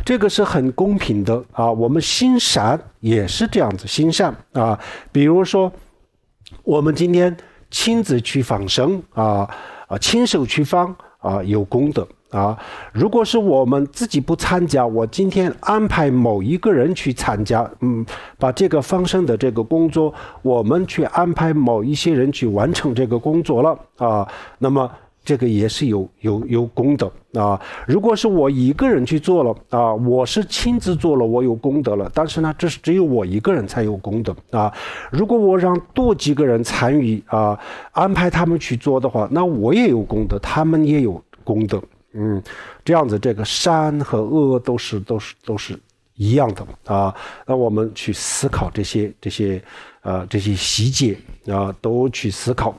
这个是很公平的啊。我们心善也是这样子，心善啊。比如说，我们今天亲自去访生啊啊，亲手去放。啊，有功的啊！如果是我们自己不参加，我今天安排某一个人去参加，嗯，把这个放生的这个工作，我们去安排某一些人去完成这个工作了啊，那么。这个也是有有有功德啊！如果是我一个人去做了啊，我是亲自做了，我有功德了。但是呢，这是只有我一个人才有功德啊。如果我让多几个人参与啊，安排他们去做的话，那我也有功德，他们也有功德。嗯，这样子，这个善和恶都是都是都是一样的啊。那我们去思考这些这些呃这些细节啊，都去思考。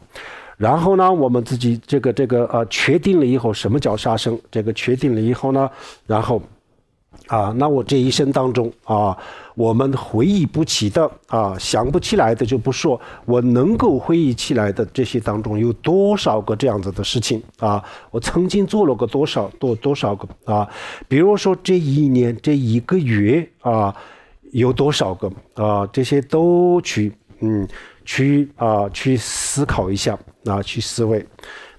然后呢，我们自己这个这个呃，确定了以后，什么叫杀生？这个确定了以后呢，然后，啊，那我这一生当中啊，我们回忆不起的啊，想不起来的就不说，我能够回忆起来的这些当中，有多少个这样子的事情啊？我曾经做了个多少多多少个啊？比如说这一年这一个月啊，有多少个啊？这些都去嗯，去啊，去思考一下。啊，去思维，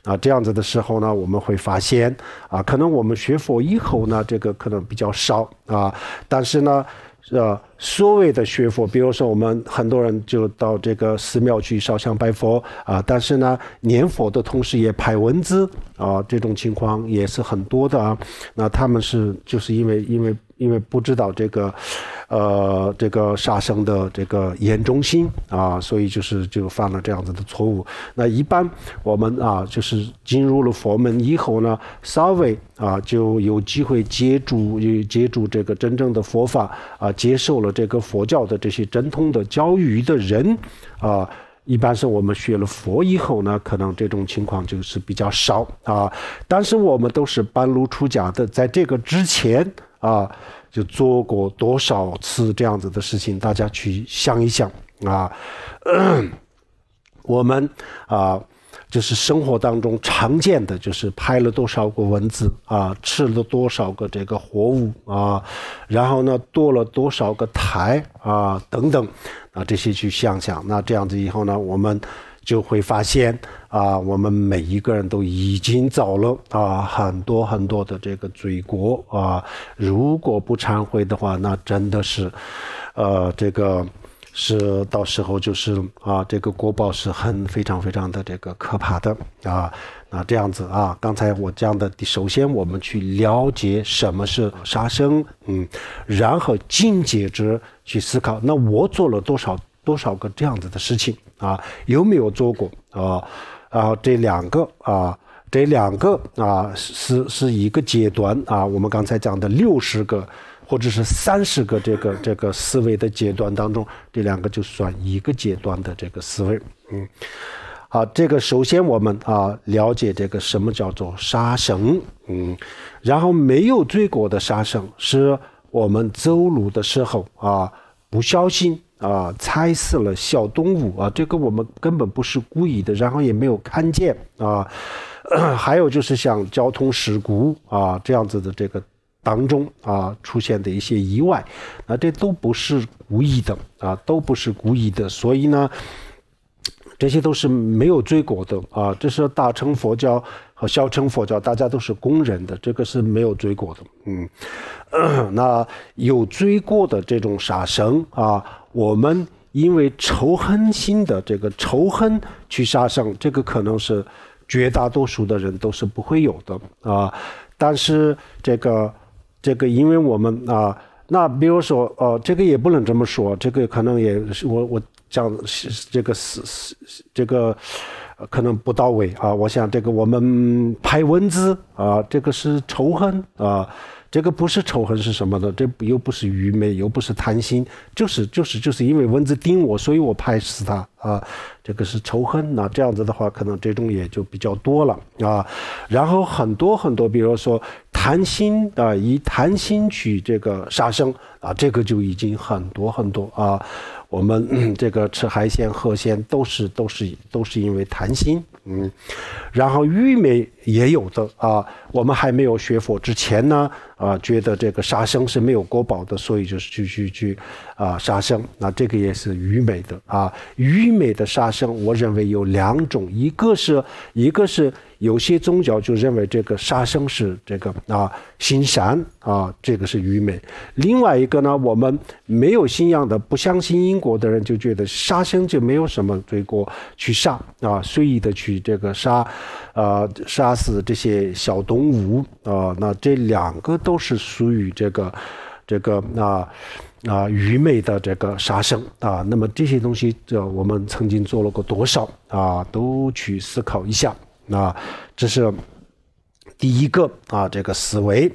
啊，这样子的时候呢，我们会发现，啊，可能我们学佛以后呢，这个可能比较少，啊，但是呢，啊。所谓的学佛，比如说我们很多人就到这个寺庙去烧香拜佛啊，但是呢，念佛的同时也排文字啊，这种情况也是很多的啊。那他们是就是因为因为因为不知道这个，呃，这个杀生的这个严重性啊，所以就是就犯了这样子的错误。那一般我们啊，就是进入了佛门以后呢，稍微啊就有机会接触接触这个真正的佛法啊，接受了。这个佛教的这些真通的教育的人啊，一般是我们学了佛以后呢，可能这种情况就是比较少啊。但是我们都是半路出家的，在这个之前啊，就做过多少次这样子的事情，大家去想一想啊。我们啊。就是生活当中常见的，就是拍了多少个蚊子啊，吃了多少个这个活物啊，然后呢，剁了多少个台啊，等等啊，这些去想想，那这样子以后呢，我们就会发现啊，我们每一个人都已经走了啊很多很多的这个罪过啊，如果不忏悔的话，那真的是，呃，这个。是，到时候就是啊，这个国宝是很非常非常的这个可怕的啊。那这样子啊，刚才我讲的，首先我们去了解什么是杀生，嗯，然后尽解之去思考，那我做了多少多少个这样子的事情啊？有没有做过啊？然后这两个啊，这两个啊是是一个阶段啊。我们刚才讲的六十个。或者是三十个这个这个思维的阶段当中，这两个就算一个阶段的这个思维。嗯，好，这个首先我们啊了解这个什么叫做杀生？嗯，然后没有罪过的杀生，是我们走路的时候啊不小心啊踩死了小动物啊，这个我们根本不是故意的，然后也没有看见啊。还有就是像交通事故啊这样子的这个。当中啊出现的一些意外，啊这都不是故意的啊，都不是故意的，所以呢，这些都是没有罪过的啊。这是大乘佛教和小乘佛教，大家都是公认的，这个是没有罪过的。嗯，那有罪过的这种杀生啊，我们因为仇恨心的这个仇恨去杀生，这个可能是绝大多数的人都是不会有的啊。但是这个。这个，因为我们啊，那比如说，哦，这个也不能这么说，这个可能也是我我讲是这个是是这个可能不到位啊。我想这个我们拍文字啊，这个是仇恨啊。这个不是仇恨是什么的？这又不是愚昧，又不是贪心，就是就是就是因为蚊子叮我，所以我拍死它啊！这个是仇恨。那这样子的话，可能这种也就比较多了啊。然后很多很多，比如说贪心啊，以贪心取这个杀生啊，这个就已经很多很多啊。我们 这个吃海鲜、喝鲜都是都是都是因为贪心，嗯。然后愚昧也有的啊。我们还没有学佛之前呢。啊，觉得这个杀生是没有国宝的，所以就是去去去，啊，杀生。那这个也是愚昧的啊，愚昧的杀生。我认为有两种，一个是，一个是有些宗教就认为这个杀生是这个啊，心善啊，这个是愚昧。另外一个呢，我们没有信仰的，不相信因果的人，就觉得杀生就没有什么罪过，去杀啊，随意的去这个杀，啊，杀死这些小动物啊。那这两个都。都是属于这个，这个啊啊愚昧的这个杀生啊。那么这些东西，这我们曾经做了过多少啊？都去思考一下啊。这是第一个啊，这个思维。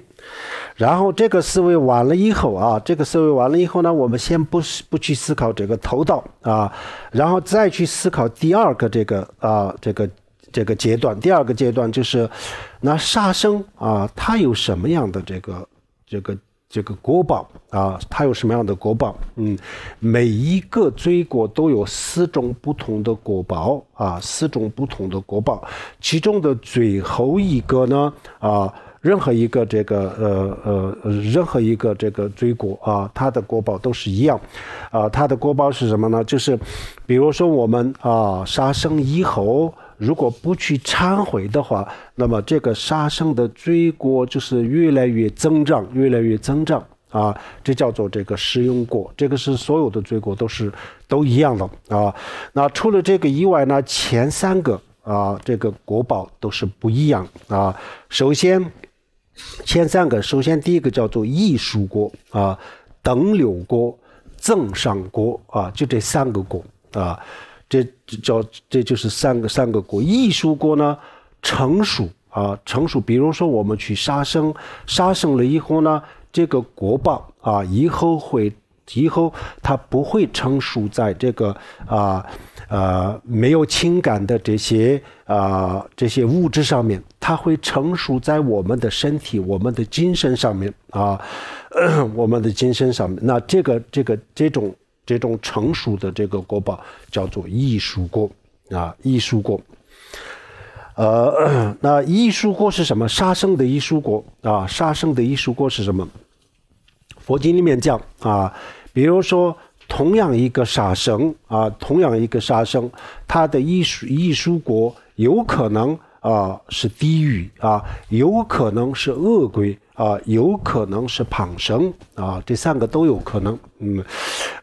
然后这个思维完了以后啊，这个思维完了以后呢，我们先不不去思考这个头道啊，然后再去思考第二个这个啊，这个这个阶段。第二个阶段就是。那杀生啊，它有什么样的这个这个这个国宝啊？它有什么样的国宝？嗯，每一个罪过都有四种不同的国宝啊，四种不同的国宝，其中的最后一个呢啊，任何一个这个呃呃任何一个这个罪过啊，它的国宝都是一样啊。它的国宝是什么呢？就是，比如说我们啊，杀生以后。如果不去忏悔的话，那么这个杀生的罪过就是越来越增长，越来越增长啊！这叫做这个失用过，这个是所有的罪过都是都一样的啊。那除了这个以外呢，前三个啊，这个国宝都是不一样啊。首先，前三个，首先第一个叫做艺术过啊，等柳过，赠上国啊，就这三个过啊。这叫这就是三个三个国，艺术国呢成熟啊成熟。比如说我们去杀生，杀生了以后呢，这个国报啊以后会以后它不会成熟在这个啊呃没有情感的这些啊这些物质上面，它会成熟在我们的身体、我们的精神上面啊 我们的精神上面。那这个这个这种。这种成熟的这个国宝叫做艺术国啊，艺术国。呃，那艺术国是什么？杀生的艺术国啊，杀生的艺术国是什么？佛经里面讲啊，比如说同样一个杀生啊，同样一个杀生，它的艺术艺术国有可能。啊，是低语啊，有可能是恶鬼啊，有可能是旁生啊，这三个都有可能。嗯，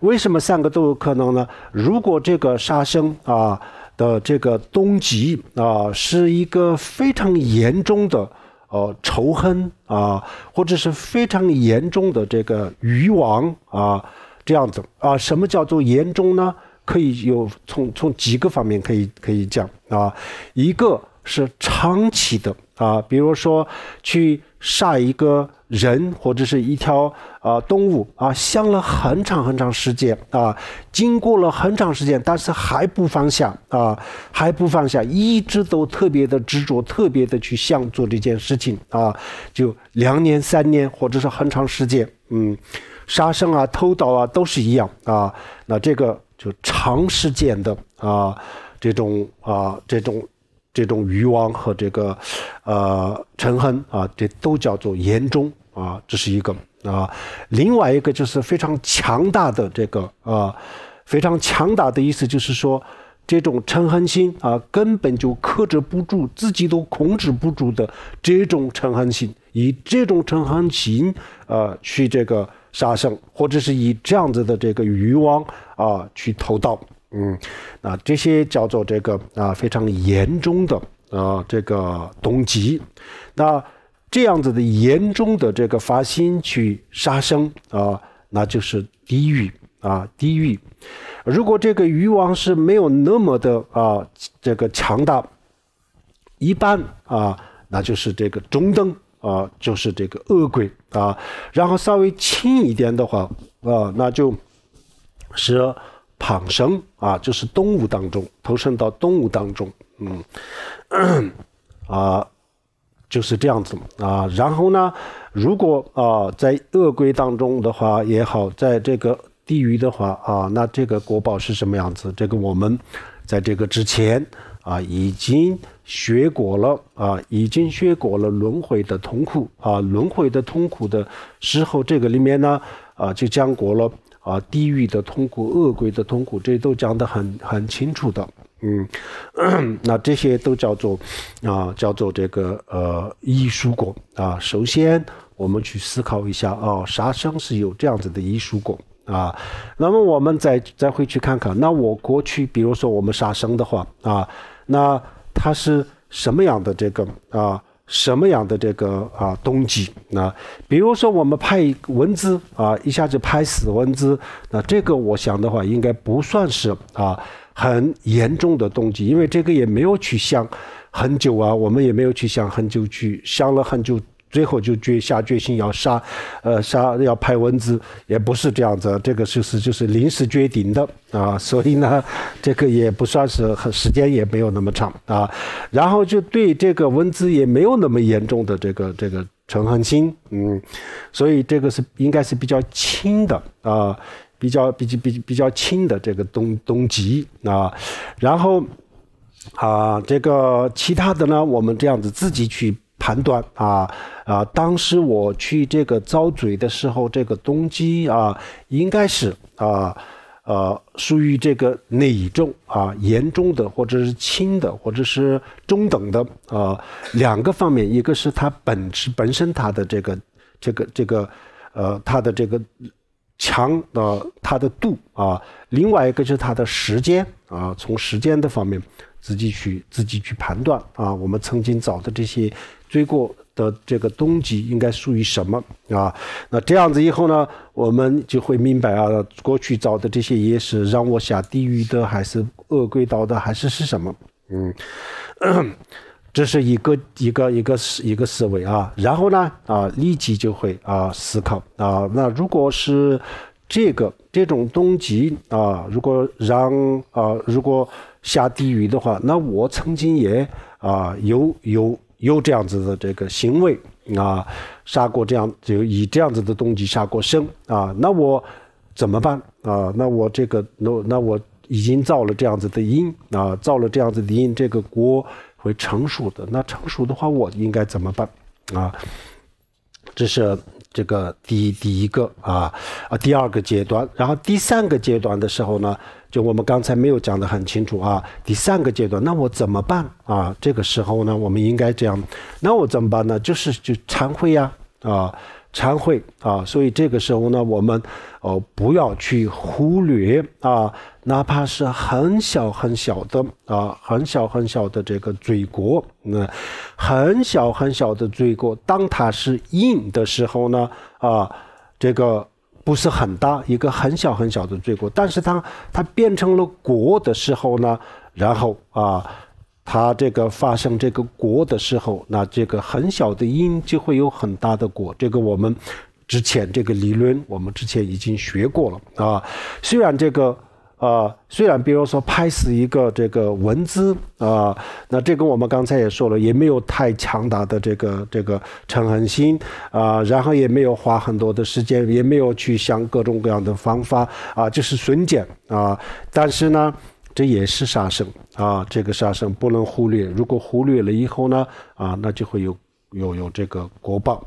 为什么三个都有可能呢？如果这个杀生啊的这个动极啊，是一个非常严重的呃仇恨啊，或者是非常严重的这个渔王啊这样子啊，什么叫做严重呢？可以有从从几个方面可以可以讲啊，一个。是长期的啊，比如说去杀一个人或者是一条啊动物啊，想了很长很长时间啊，经过了很长时间，但是还不放下啊，还不放下，一直都特别的执着，特别的去想做这件事情啊，就两年、三年或者是很长时间，嗯，杀生啊、偷盗啊都是一样啊，那这个就长时间的啊，这种啊，这种。这种欲望和这个，呃，嗔恨啊，这都叫做严重啊，这是一个啊。另外一个就是非常强大的这个，啊，非常强大的意思就是说，这种嗔恨心啊，根本就克制不住，自己都控制不住的这种嗔恨心，以这种嗔恨心啊去这个杀生，或者是以这样子的这个欲望啊去偷盗。嗯，那这些叫做这个啊非常严重的啊这个动机，那这样子的严重的这个发心去杀生啊，那就是地狱啊地狱。如果这个欲望是没有那么的啊这个强大，一般啊那就是这个中等啊，就是这个恶鬼啊，然后稍微轻一点的话啊，那就是。躺生啊，就是动物当中投身到动物当中，嗯，啊就是这样子啊。然后呢，如果啊在鳄龟当中的话也好，在这个地狱的话啊，那这个国宝是什么样子？这个我们在这个之前啊已经学过了啊，已经学过了轮回的痛苦啊，轮回的痛苦的时候，这个里面呢啊就讲过了。啊，地狱的痛苦，恶鬼的痛苦，这都讲得很很清楚的。嗯，那这些都叫做啊，叫做这个呃，艺术果啊。首先，我们去思考一下啊，杀生是有这样子的艺术果啊。那么，我们再再回去看看，那我过去，比如说我们杀生的话啊，那它是什么样的这个啊？什么样的这个啊动机？那比如说我们拍蚊子啊，一下子拍死蚊子，那这个我想的话，应该不算是啊很严重的动机，因为这个也没有去想很久啊，我们也没有去想很久去想了很久。最后就决下决心要杀，呃，杀要拍蚊子也不是这样子，这个就是就是临时决定的啊，所以呢，这个也不算是很，时间也没有那么长啊，然后就对这个蚊子也没有那么严重的这个这个仇恨心，嗯，所以这个是应该是比较轻的啊，比较比比比较轻的这个东东疾啊，然后啊这个其他的呢，我们这样子自己去。判断啊啊！当时我去这个遭罪的时候，这个动机啊，应该是啊呃属于这个哪种啊？严重的或者是轻的或者是中等的啊？两个方面，一个是它本质本身它的这个这个这个呃它的这个强的它的度啊，另外一个就是它的时间啊，从时间的方面。自己去自己去判断啊！我们曾经找的这些追过的这个东西应该属于什么啊？那这样子以后呢，我们就会明白啊，过去找的这些也是让我下地狱的，还是恶鬼道的，还是是什么？嗯，这是一个一个一个思一个思维啊。然后呢啊，立即就会啊思考啊。那如果是这个这种东西啊，如果让啊，如果下地狱的话，那我曾经也啊有有有这样子的这个行为啊，杀过这样就以这样子的动机杀过生啊，那我怎么办啊？那我这个那那我已经造了这样子的因啊，造了这样子的因，这个果会成熟的。那成熟的话，我应该怎么办啊？这是。这个第第一个啊，啊第二个阶段，然后第三个阶段的时候呢，就我们刚才没有讲得很清楚啊。第三个阶段，那我怎么办啊？这个时候呢，我们应该这样，那我怎么办呢？就是就忏悔呀，啊。参会啊，所以这个时候呢，我们哦不要去忽略啊，哪怕是很小很小的啊，很小很小的这个罪过，那很小很小的罪过，当它是硬的时候呢，啊，这个不是很大，一个很小很小的罪过，但是它它变成了国的时候呢，然后啊。它这个发生这个果的时候，那这个很小的因就会有很大的果。这个我们之前这个理论，我们之前已经学过了啊。虽然这个啊，虽然比如说拍死一个这个蚊子啊，那这个我们刚才也说了，也没有太强大的这个这个成恒心啊，然后也没有花很多的时间，也没有去想各种各样的方法啊，就是损减啊，但是呢。这也是杀生啊，这个杀生不能忽略。如果忽略了以后呢，啊，那就会有有有这个果报，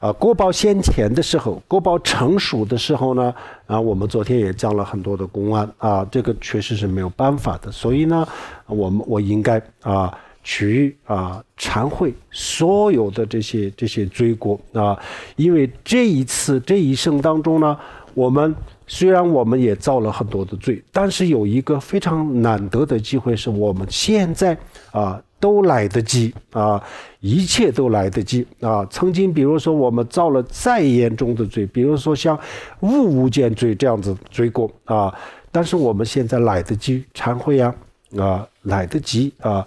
啊，果报先前的时候，果报成熟的时候呢，啊，我们昨天也讲了很多的公安啊，这个确实是没有办法的。所以呢，我们我应该啊去啊忏悔所有的这些这些罪过啊，因为这一次这一生当中呢，我们。虽然我们也造了很多的罪，但是有一个非常难得的机会，是我们现在啊都来得及啊，一切都来得及啊。曾经比如说我们造了再严重的罪，比如说像误无间罪这样子罪过啊，但是我们现在来得及忏悔呀，啊来得及啊。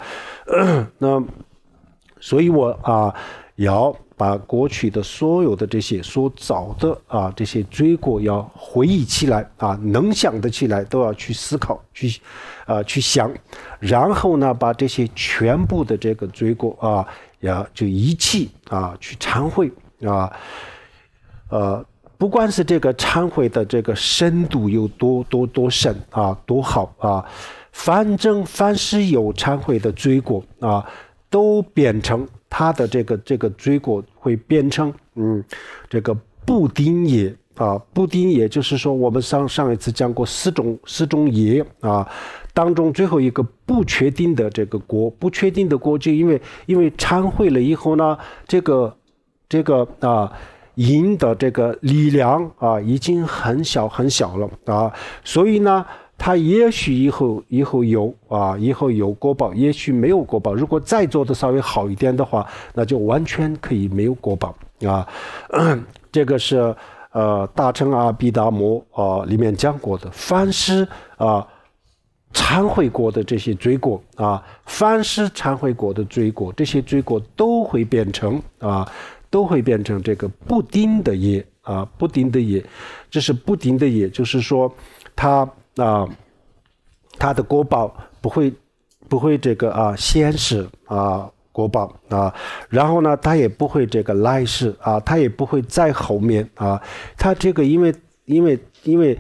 那所以，我啊，要啊，过去的所有的这些所造的啊，这些罪过要回忆起来啊，能想得起来都要去思考，去啊去想，然后呢，把这些全部的这个罪过啊，呀就一弃啊去忏悔啊，呃，不管是这个忏悔的这个深度有多多多深啊，多好啊，反正凡是有忏悔的罪过啊，都变成。它的这个这个追果会变成嗯，这个布丁叶啊，布丁也就是说我们上上一次讲过四种四种叶啊，当中最后一个不确定的这个果，不确定的果就因为因为参会了以后呢，这个这个啊银的这个力量啊已经很小很小了啊，所以呢。他也许以后以后有啊，以后有国报，也许没有国报。如果再做的稍微好一点的话，那就完全可以没有国报啊。这个是呃，大乘啊，毗达摩啊里面讲过的。凡是啊，忏悔过的这些罪过啊，凡是忏悔过的罪过，这些罪过都会变成啊，都会变成这个不丁的业啊，不丁的业，这是不丁的业，就是说他。啊，他的国宝不会不会这个啊先是啊国宝啊，然后呢，他也不会这个来世啊，他也不会在后面啊，他这个因为因为因为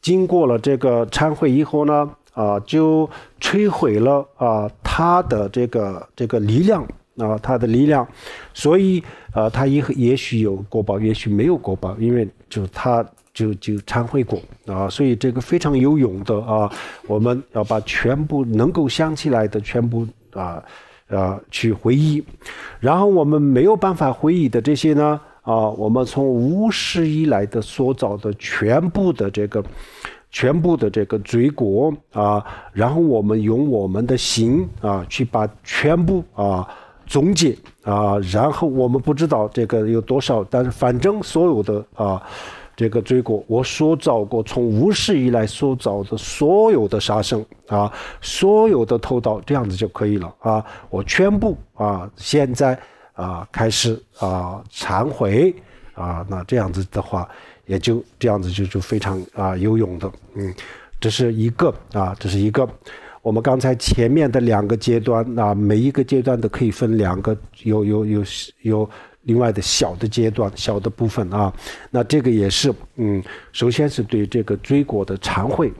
经过了这个忏悔以后呢啊，就摧毁了啊他的这个这个力量啊他的力量，所以呃他也也许有国宝，也许没有国宝，因为就是他。就就忏悔过啊，所以这个非常有勇的啊，我们要把全部能够想起来的全部啊啊去回忆，然后我们没有办法回忆的这些呢啊，我们从无始以来的所造的全部的这个全部的这个罪过啊，然后我们用我们的心啊去把全部啊总结啊，然后我们不知道这个有多少，但是反正所有的啊。这个罪过，我所造过，从无始以来所造的所有的杀生啊，所有的偷盗，这样子就可以了啊。我全部啊，现在啊，开始啊，忏悔啊，那这样子的话，也就这样子就就非常啊，有用的，嗯，这是一个啊，这是一个。我们刚才前面的两个阶段，那每一个阶段都可以分两个，有有有有。另外的小的阶段、小的部分啊，那这个也是，嗯，首先是对这个椎果的残惠，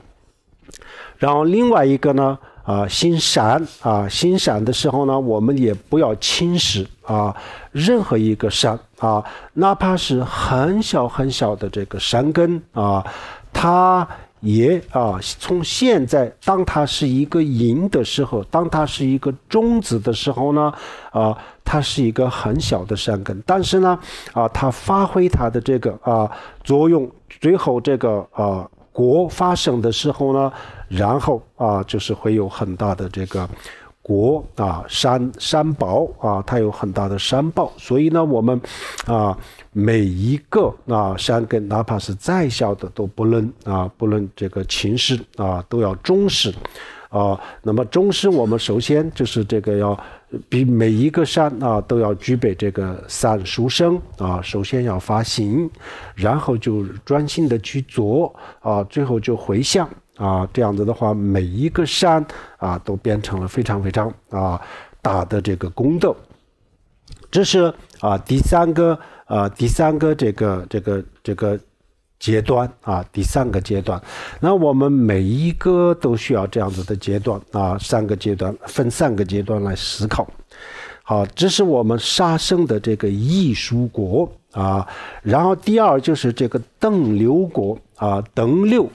然后另外一个呢，啊，心闪啊，心闪的时候呢，我们也不要轻视啊，任何一个山啊，哪怕是很小很小的这个山根啊，它。也啊，从现在，当它是一个银的时候，当它是一个中子的时候呢，啊，它是一个很小的山根，但是呢，啊，它发挥它的这个啊作用，最后这个啊国发生的时候呢，然后啊就是会有很大的这个。国啊，山山宝啊，它有很大的山报，所以呢，我们啊，每一个啊山根，哪怕是在校的都不能啊，不能这个轻视啊，都要重视啊。那么重视，我们首先就是这个要，比每一个山啊都要具备这个散熟生啊，首先要发行，然后就专心的去做啊，最后就回向。啊，这样子的话，每一个山啊，都变成了非常非常啊大的这个宫斗。这是啊第三个啊第三个这个这个这个阶段啊第三个阶段。那我们每一个都需要这样子的阶段啊，三个阶段分三个阶段来思考。好，这是我们杀生的这个艺术国啊。然后第二就是这个邓流国啊，等六。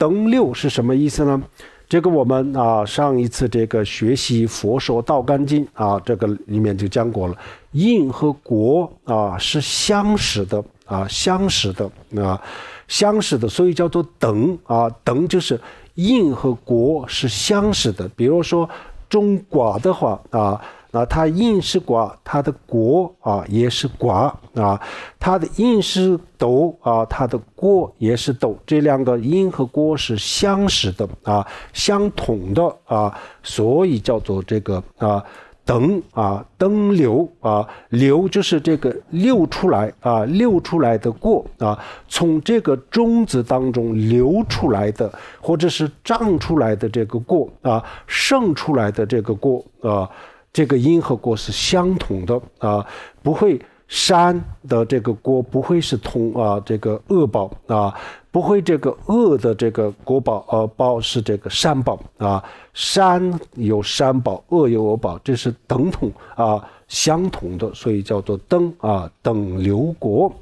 等六是什么意思呢？这个我们啊上一次这个学习《佛说道干经》啊，这个里面就讲过了，因和果啊是相识的啊相识的啊相识的，所以叫做等啊等就是因和果是相识的。比如说中寡的话啊。那它因是寡，它的果啊也是寡啊；它的因是斗啊，它的果也是斗，这两个因和果是相识的啊，相同的啊，所以叫做这个啊等啊灯流啊流，就是这个流出来啊流出来的过啊，从这个中子当中流出来的，或者是胀出来的这个过啊，剩出来的这个过啊。这个因和果是相同的啊，不会善的这个果不会是同啊，这个恶报啊，不会这个恶的这个果报呃报是这个善报啊，善有善报，恶有恶报，这是等同啊相同的，所以叫做等啊等流果。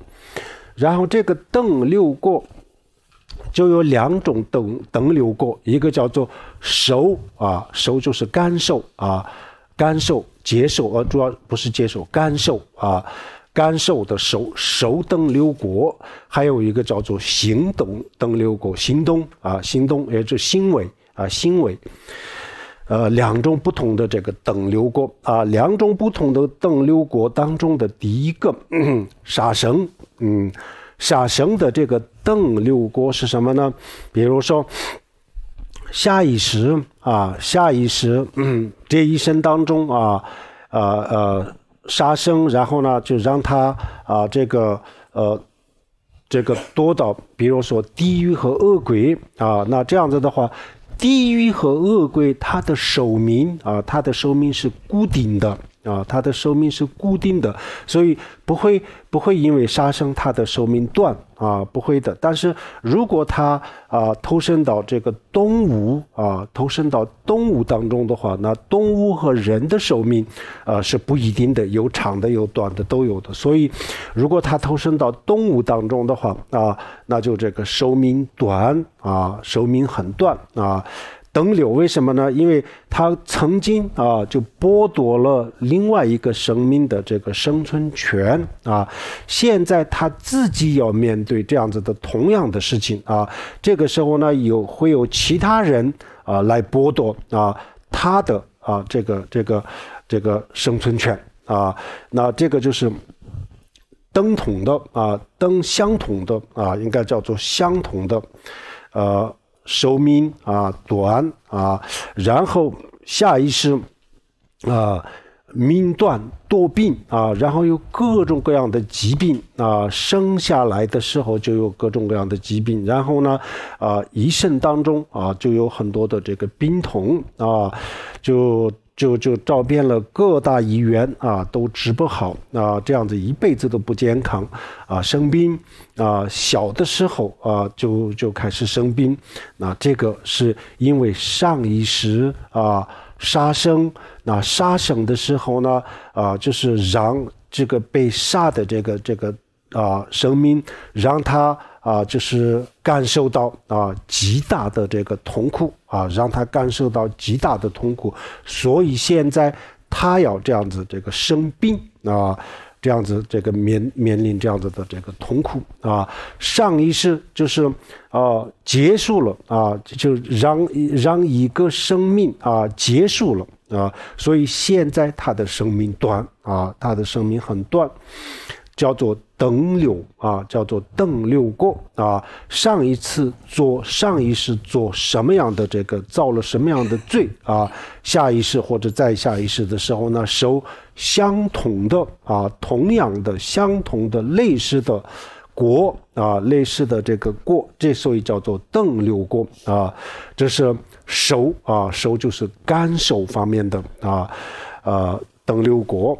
然后这个等流果就有两种等等流果，一个叫做熟啊熟就是干瘦啊。干受接受，呃，主要不是接受，干受啊，干受的首首等六国，还有一个叫做行等等六国，行东啊，行东，也是行为啊，行为，呃，两种不同的这个等流国啊，两种不同的等流国当中的第一个嗯、沙神，嗯，沙神的这个等流国是什么呢？比如说。下意识啊，下意识、嗯、这一生当中啊，呃呃杀生，然后呢就让他啊这个呃这个多到，比如说地狱和恶鬼啊，那这样子的话，地狱和恶鬼它的寿命啊，它的寿命是固定的。啊，它的寿命是固定的，所以不会不会因为杀生它的寿命断啊，不会的。但是如果它啊投身到这个动物啊，投身到动物当中的话，那动物和人的寿命啊是不一定的，有长的有短的都有的。所以如果它投身到动物当中的话啊，那就这个寿命短啊，寿命很短啊。灯柳为什么呢？因为他曾经啊，就剥夺了另外一个生命的这个生存权啊，现在他自己要面对这样子的同样的事情啊，这个时候呢，有会有其他人啊来剥夺啊他的啊这个这个这个生存权啊，那这个就是灯同的啊，灯相同的啊，应该叫做相同的，呃。寿命啊短啊，然后下意识啊命短多病啊，然后有各种各样的疾病啊，生下来的时候就有各种各样的疾病，然后呢啊一生当中啊就有很多的这个病痛啊，就。就就照遍了各大医院啊，都治不好啊，这样子一辈子都不健康啊，生病啊，小的时候啊就就开始生病，那这个是因为上一世啊杀生，那杀生的时候呢啊，就是让这个被杀的这个这个啊生命让他啊就是感受到啊极大的这个痛苦。啊，让他感受到极大的痛苦，所以现在他要这样子，这个生病啊，这样子这个面面临这样子的这个痛苦啊，上一世就是啊结束了啊，就让让一个生命啊结束了啊，所以现在他的生命短啊，他的生命很短。叫做等柳啊，叫做邓六过啊。上一次做上一世做什么样的这个造了什么样的罪啊？下一世或者再下一世的时候呢，受相同的啊同样的相同的类似的国啊类似的这个过，这所以叫做邓六过啊。这是手啊手就是干手方面的啊呃等六国。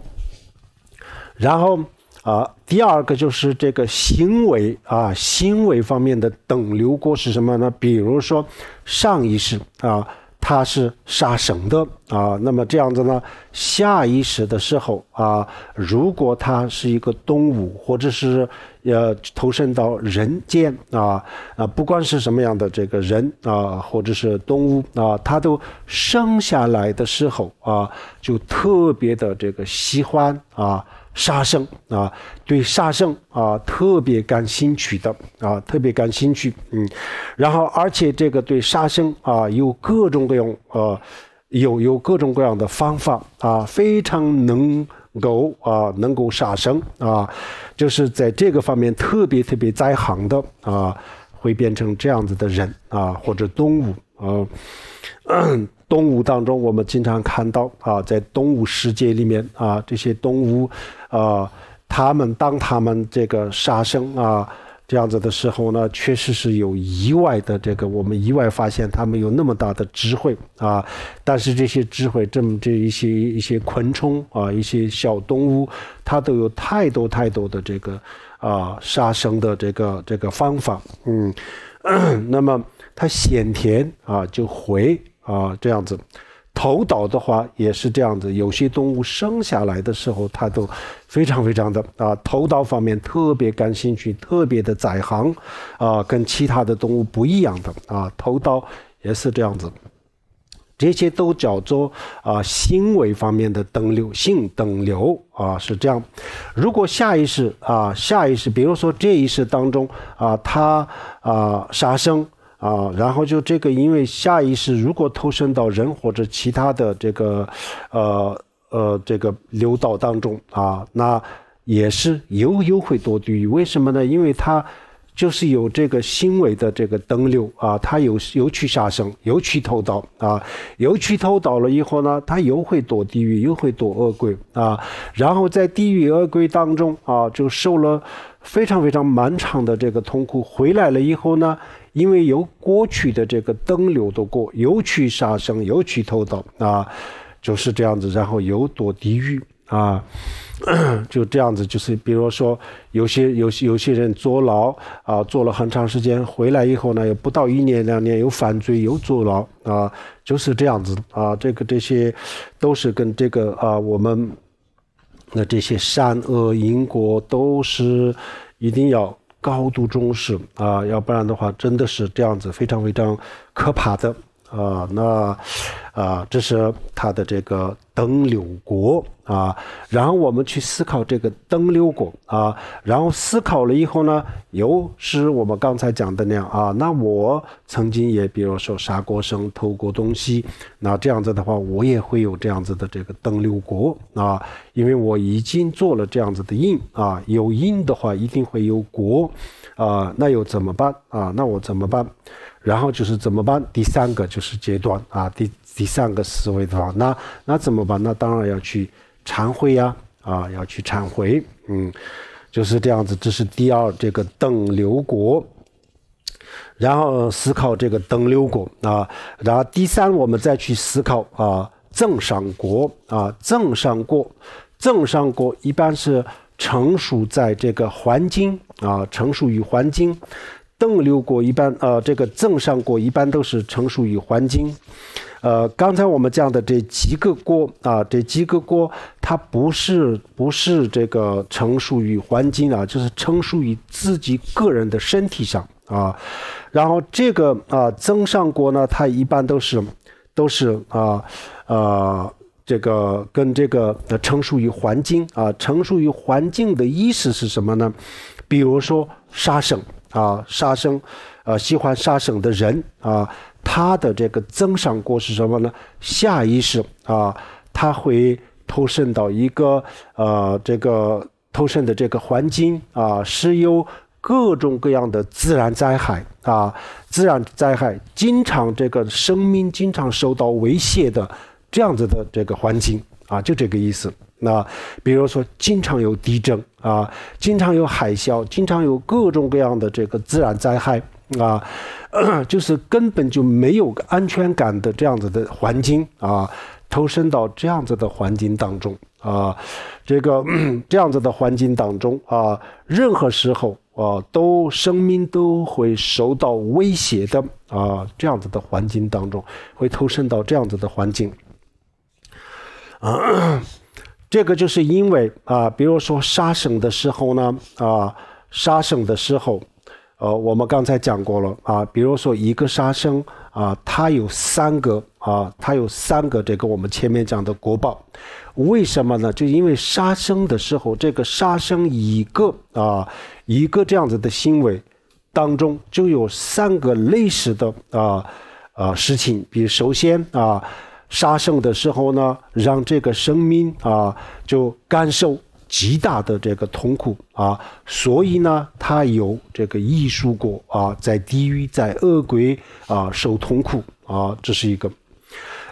然后。啊，第二个就是这个行为啊，行为方面的等流过是什么呢？比如说，上一世啊，他是杀生的啊，那么这样子呢，下一世的时候啊，如果他是一个动物，或者是呃投生到人间啊啊，不管是什么样的这个人啊，或者是动物啊，他都生下来的时候啊，就特别的这个喜欢啊。杀生啊，对杀生啊特别感兴趣的啊，特别感兴趣，嗯，然后而且这个对杀生啊有各种各样呃，有有各种各样的方法啊，非常能够啊能够杀生啊，就是在这个方面特别特别在行的啊，会变成这样子的人啊或者动物啊，嗯。动物当中，我们经常看到啊，在动物世界里面啊，这些动物，啊，他们当他们这个杀生啊这样子的时候呢，确实是有意外的。这个我们意外发现，他们有那么大的智慧啊。但是这些智慧，这么这一些一些昆虫啊，一些小动物，它都有太多太多的这个啊杀生的这个这个方法。嗯，那么它显甜啊，就回。啊，这样子，头倒的话也是这样子。有些动物生下来的时候，它都非常非常的啊，头倒方面特别感兴趣，特别的在行啊，跟其他的动物不一样的啊。头刀也是这样子，这些都叫做啊行为方面的等流性等流啊，是这样。如果下意识啊，下意识，比如说这一世当中啊，它啊杀生。啊，然后就这个，因为下意识如果投身到人或者其他的这个，呃呃，这个流道当中啊，那也是又又会多地狱。为什么呢？因为它就是有这个心为的这个灯流啊，它有有去下生，有去投盗啊，有去投盗了以后呢，它又会堕地狱，又会堕恶鬼啊，然后在地狱恶鬼当中啊，就受了非常非常漫长的这个痛苦。回来了以后呢？因为由过去的这个灯流的过，又去杀生，又去偷盗，啊，就是这样子，然后又躲地狱，啊，就这样子，就是比如说有些有些有些人坐牢啊，坐了很长时间，回来以后呢，又不到一年两年又犯罪又坐牢，啊，就是这样子，啊，这个这些都是跟这个啊，我们那这些善恶因果都是一定要。高度重视啊，要不然的话，真的是这样子非常非常可怕的啊，那。啊，这是他的这个登柳国啊，然后我们去思考这个登柳国啊，然后思考了以后呢，又是我们刚才讲的那样啊，那我曾经也比如说杀过生，偷过东西，那这样子的话，我也会有这样子的这个登柳国啊，因为我已经做了这样子的印啊，有印的话一定会有国。啊，那又怎么办啊？那我怎么办？然后就是怎么办？第三个就是阶段啊，第。第三个思维的话，那那怎么办？那当然要去忏悔呀，啊，要去忏悔，嗯，就是这样子。这是第二这个等流国，然后思考这个等流国啊，然后第三我们再去思考啊，正上国啊，正上国，正上国一般是成熟在这个环境啊，成熟于环境。邓流国一般啊，这个正上国一般都是成熟于环境。呃，刚才我们讲的这几个锅啊，这几个锅，它不是不是这个成熟于环境啊，就是成熟于自己个人的身体上啊。然后这个啊增上锅呢，它一般都是都是啊呃这个跟这个成熟于环境啊成熟于环境的意思是什么呢？比如说杀生啊杀生，呃喜欢杀生的人啊。它的这个增上过是什么呢？下意识啊，它会投身到一个呃，这个投身的这个环境啊，是由各种各样的自然灾害啊，自然灾害经常这个生命经常受到威胁的这样子的这个环境啊，就这个意思。那比如说，经常有地震啊，经常有海啸，经常有各种各样的这个自然灾害。啊，就是根本就没有安全感的这样子的环境啊，投身到这样子的环境当中啊，这个 这样子的环境当中啊，任何时候啊，都生命都会受到威胁的啊，这样子的环境当中，会投身到这样子的环境，啊，这个就是因为啊，比如说杀生的时候呢啊，杀生的时候。呃，我们刚才讲过了啊，比如说一个杀生啊，它有三个啊，它有三个这个我们前面讲的国报，为什么呢？就因为杀生的时候，这个杀生一个啊，一个这样子的行为当中，就有三个类似的啊啊事情，比如首先啊，杀生的时候呢，让这个生命啊就感受。极大的这个痛苦啊，所以呢，他有这个艺术过啊，在地狱，在恶鬼啊受痛苦啊，这是一个。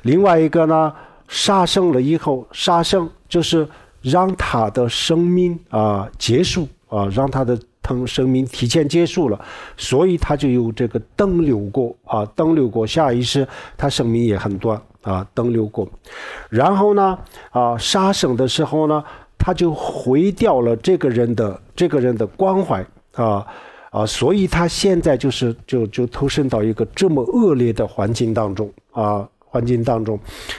另外一个呢，杀生了以后，杀生就是让他的生命啊结束啊，让他的同生命提前结束了，所以他就有这个灯流过啊，灯流过下意识，他生命也很短啊，灯流过。然后呢，啊，杀生的时候呢。他就毁掉了这个人的这个人的关怀啊啊，所以他现在就是就就投身到一个这么恶劣的环境当中啊环境当中，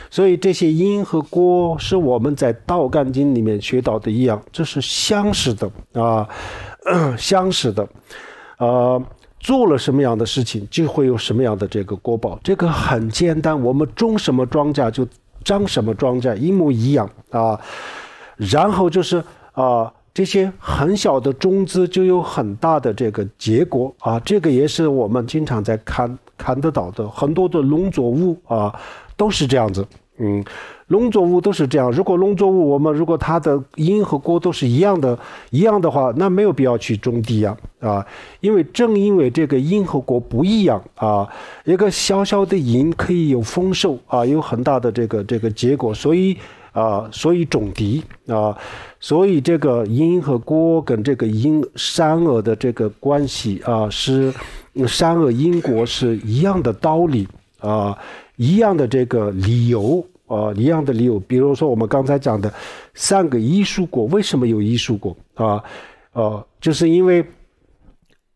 所以这些因和果是我们在《道干经》里面学到的一样，这是相识的啊 相识的，呃，做了什么样的事情就会有什么样的这个果报，这个很简单，我们种什么庄稼就长什么庄稼，一模一样啊。然后就是啊，这些很小的种子就有很大的这个结果啊，这个也是我们经常在看看得到的，很多的农作物啊都是这样子。嗯，农作物都是这样。如果农作物我们如果它的因和果都是一样的，一样的话，那没有必要去种地呀啊，因为正因为这个因和果不一样啊，一个小小的因可以有丰收啊，有很大的这个这个结果，所以。啊，所以种敌啊，所以这个因和果跟这个因善恶的这个关系啊，是善恶因果是一样的道理啊，一样的这个理由啊，一样的理由。比如说我们刚才讲的三个艺术果，为什么有艺术果啊？呃，就是因为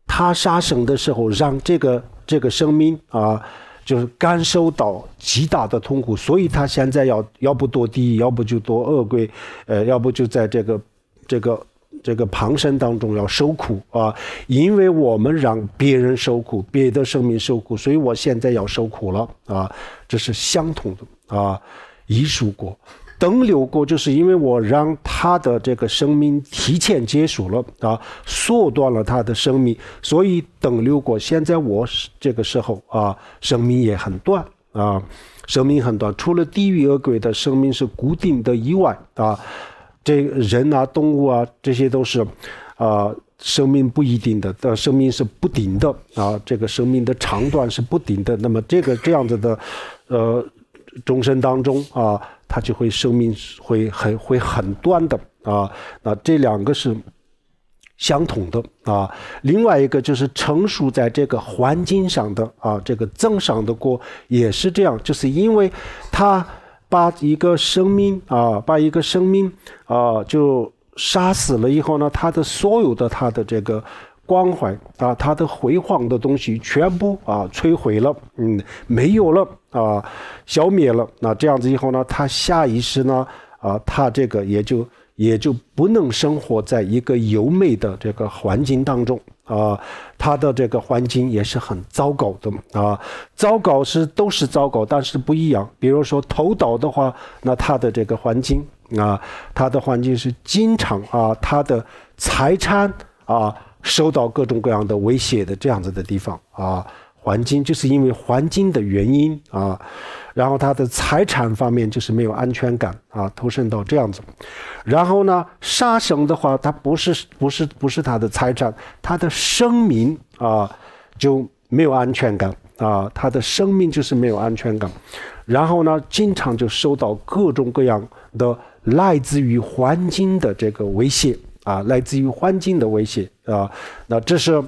他杀生的时候让这个这个生命啊。就是感受到极大的痛苦，所以他现在要要不躲地，要不就夺鳄龟，呃，要不就在这个这个这个旁生当中要受苦啊，因为我们让别人受苦，别的生命受苦，所以我现在要受苦了啊，这是相同的啊，一术果。等流过，就是因为我让他的这个生命提前结束了啊，缩短了他的生命，所以等流过。现在我这个时候啊，生命也很短啊，生命很短。除了地狱恶鬼的生命是固定的以外啊，这人啊、动物啊，这些都是啊，生命不一定的，但生命是不定的啊，这个生命的长短是不定的。那么这个这样子的呃，终生当中啊。它就会生命会很会很短的啊，那这两个是相同的啊。另外一个就是成熟在这个环境上的啊，这个增长的果也是这样，就是因为它把一个生命啊，把一个生命啊就杀死了以后呢，它的所有的它的这个光环啊，它的辉煌的东西全部啊摧毁了，嗯，没有了。啊，消灭了那这样子以后呢，他下意识呢，啊，他这个也就也就不能生活在一个优美的这个环境当中啊，他的这个环境也是很糟糕的啊，糟糕是都是糟糕，但是不一样。比如说投岛的话，那他的这个环境啊，他的环境是经常啊，他的财产啊，受到各种各样的威胁的这样子的地方啊。环境就是因为环境的原因啊，然后他的财产方面就是没有安全感啊，投身到这样子。然后呢，杀生的话，他不是不是不是他的财产，他的生命啊就没有安全感啊，他的生命就是没有安全感。然后呢，经常就受到各种各样的来自于环境的这个威胁啊，来自于环境的威胁啊，那这是。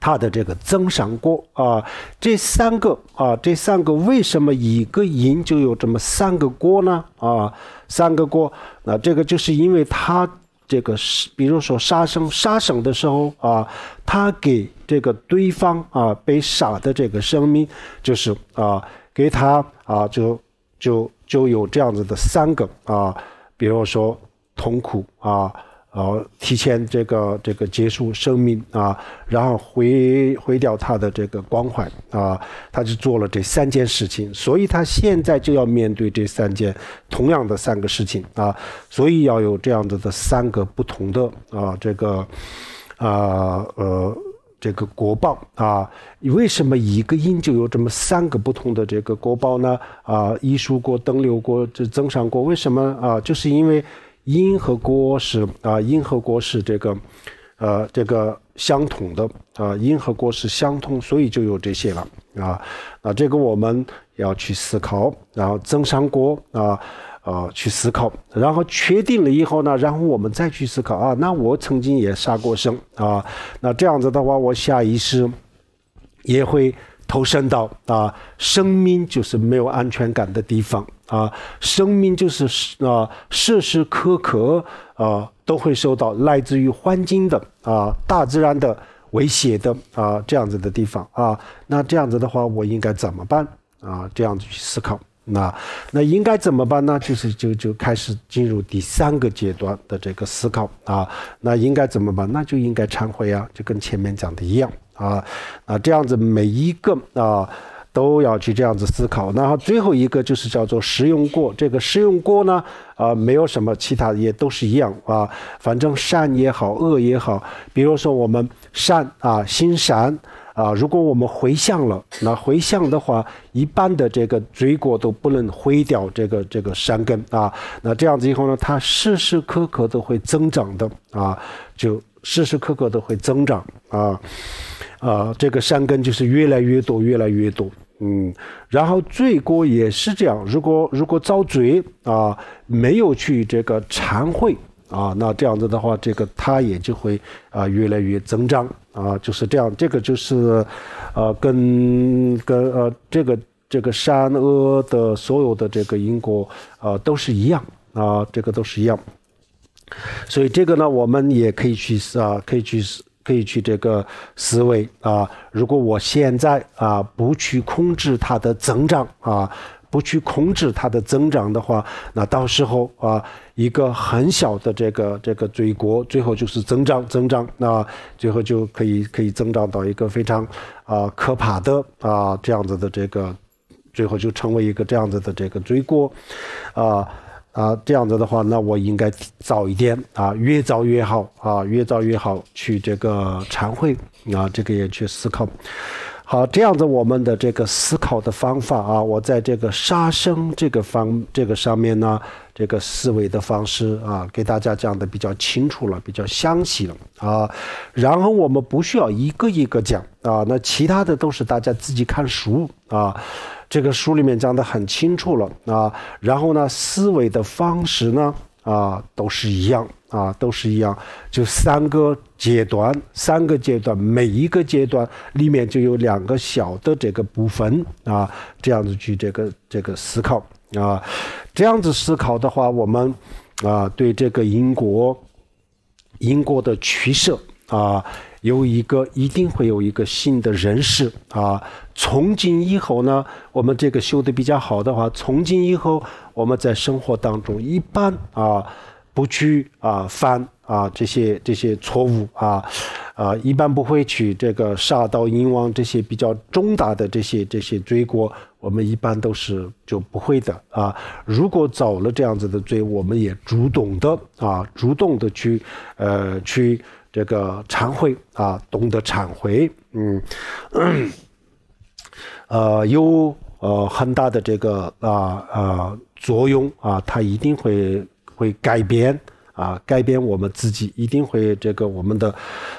他的这个增伤过啊，这三个啊，这三个为什么一个营就有这么三个锅呢？啊，三个锅。那这个就是因为他这个，比如说杀生、杀生的时候啊，他给这个对方啊被杀的这个生命，就是啊给他啊就就就有这样子的三个啊，比如说痛苦啊。哦，提前这个这个结束生命啊，然后回回掉他的这个光环啊，他就做了这三件事情，所以他现在就要面对这三件同样的三个事情啊，所以要有这样子的三个不同的啊这个，啊呃这个国报啊，为什么一个音就有这么三个不同的这个国报呢？啊，一书国、登流国、这增上国，为什么啊？就是因为。因和果是啊，因和果是这个，呃，这个相同的啊，因和果是相通，所以就有这些了啊那这个我们要去思考，然后增伤果啊啊去思考，然后确定了以后呢，然后我们再去思考啊，那我曾经也杀过生啊，那这样子的话，我下意识也会投身到啊，生命就是没有安全感的地方。啊，生命就是啊，时时刻刻啊，都会受到来自于环境的啊，大自然的威胁的啊，这样子的地方啊，那这样子的话，我应该怎么办啊？这样子去思考，那那应该怎么办呢？就是就就开始进入第三个阶段的这个思考啊，那应该怎么办？那就应该忏悔啊，就跟前面讲的一样啊啊，这样子每一个啊。都要去这样子思考，然后最后一个就是叫做“食用过”这个“食用过”呢，啊，没有什么其他，也都是一样啊。反正善也好，恶也好，比如说我们善啊，心善啊，如果我们回向了，那回向的话，一般的这个罪过都不能毁掉这个这个善根啊。那这样子以后呢，它时时刻刻都会增长的啊，就时时刻刻都会增长啊，啊，这个善根就是越来越多，越来越多。嗯，然后罪过也是这样。如果如果遭罪啊，没有去这个忏悔啊，那这样子的话，这个他也就会啊越来越增长啊，就是这样。这个就是，呃，跟跟呃这个这个善恶的所有的这个因果啊都是一样啊，这个都是一样。所以这个呢，我们也可以去啊，可以去。可以去这个思维啊，如果我现在啊不去控制它的增长啊，不去控制它的增长的话，那到时候啊一个很小的这个这个罪过，最后就是增长增长，那最后就可以可以增长到一个非常啊可怕的啊这样子的这个，最后就成为一个这样子的这个罪过啊。啊，这样子的话，那我应该早一点啊，越早越好啊，越早越好去这个忏悔啊，这个也去思考。好，这样子我们的这个思考的方法啊，我在这个杀生这个方这个上面呢，这个思维的方式啊，给大家讲的比较清楚了，比较详细了啊。然后我们不需要一个一个讲啊，那其他的都是大家自己看书啊。这个书里面讲得很清楚了啊，然后呢，思维的方式呢啊，都是一样啊，都是一样，就三个阶段，三个阶段，每一个阶段里面就有两个小的这个部分啊，这样子去这个这个思考啊，这样子思考的话，我们啊，对这个因果，因果的取舍啊。有一个一定会有一个新的人士啊！从今以后呢，我们这个修的比较好的话，从今以后我们在生活当中一般啊不去啊犯啊这些这些错误啊啊一般不会去这个杀盗淫妄这些比较重大的这些这些罪过，我们一般都是就不会的啊。如果走了这样子的罪，我们也主动的啊主动的去呃去。这个忏悔啊，懂得忏悔，嗯，呃，有呃很大的这个啊啊作用啊，它一定会会改变啊，改变我们自己，一定会这个我们的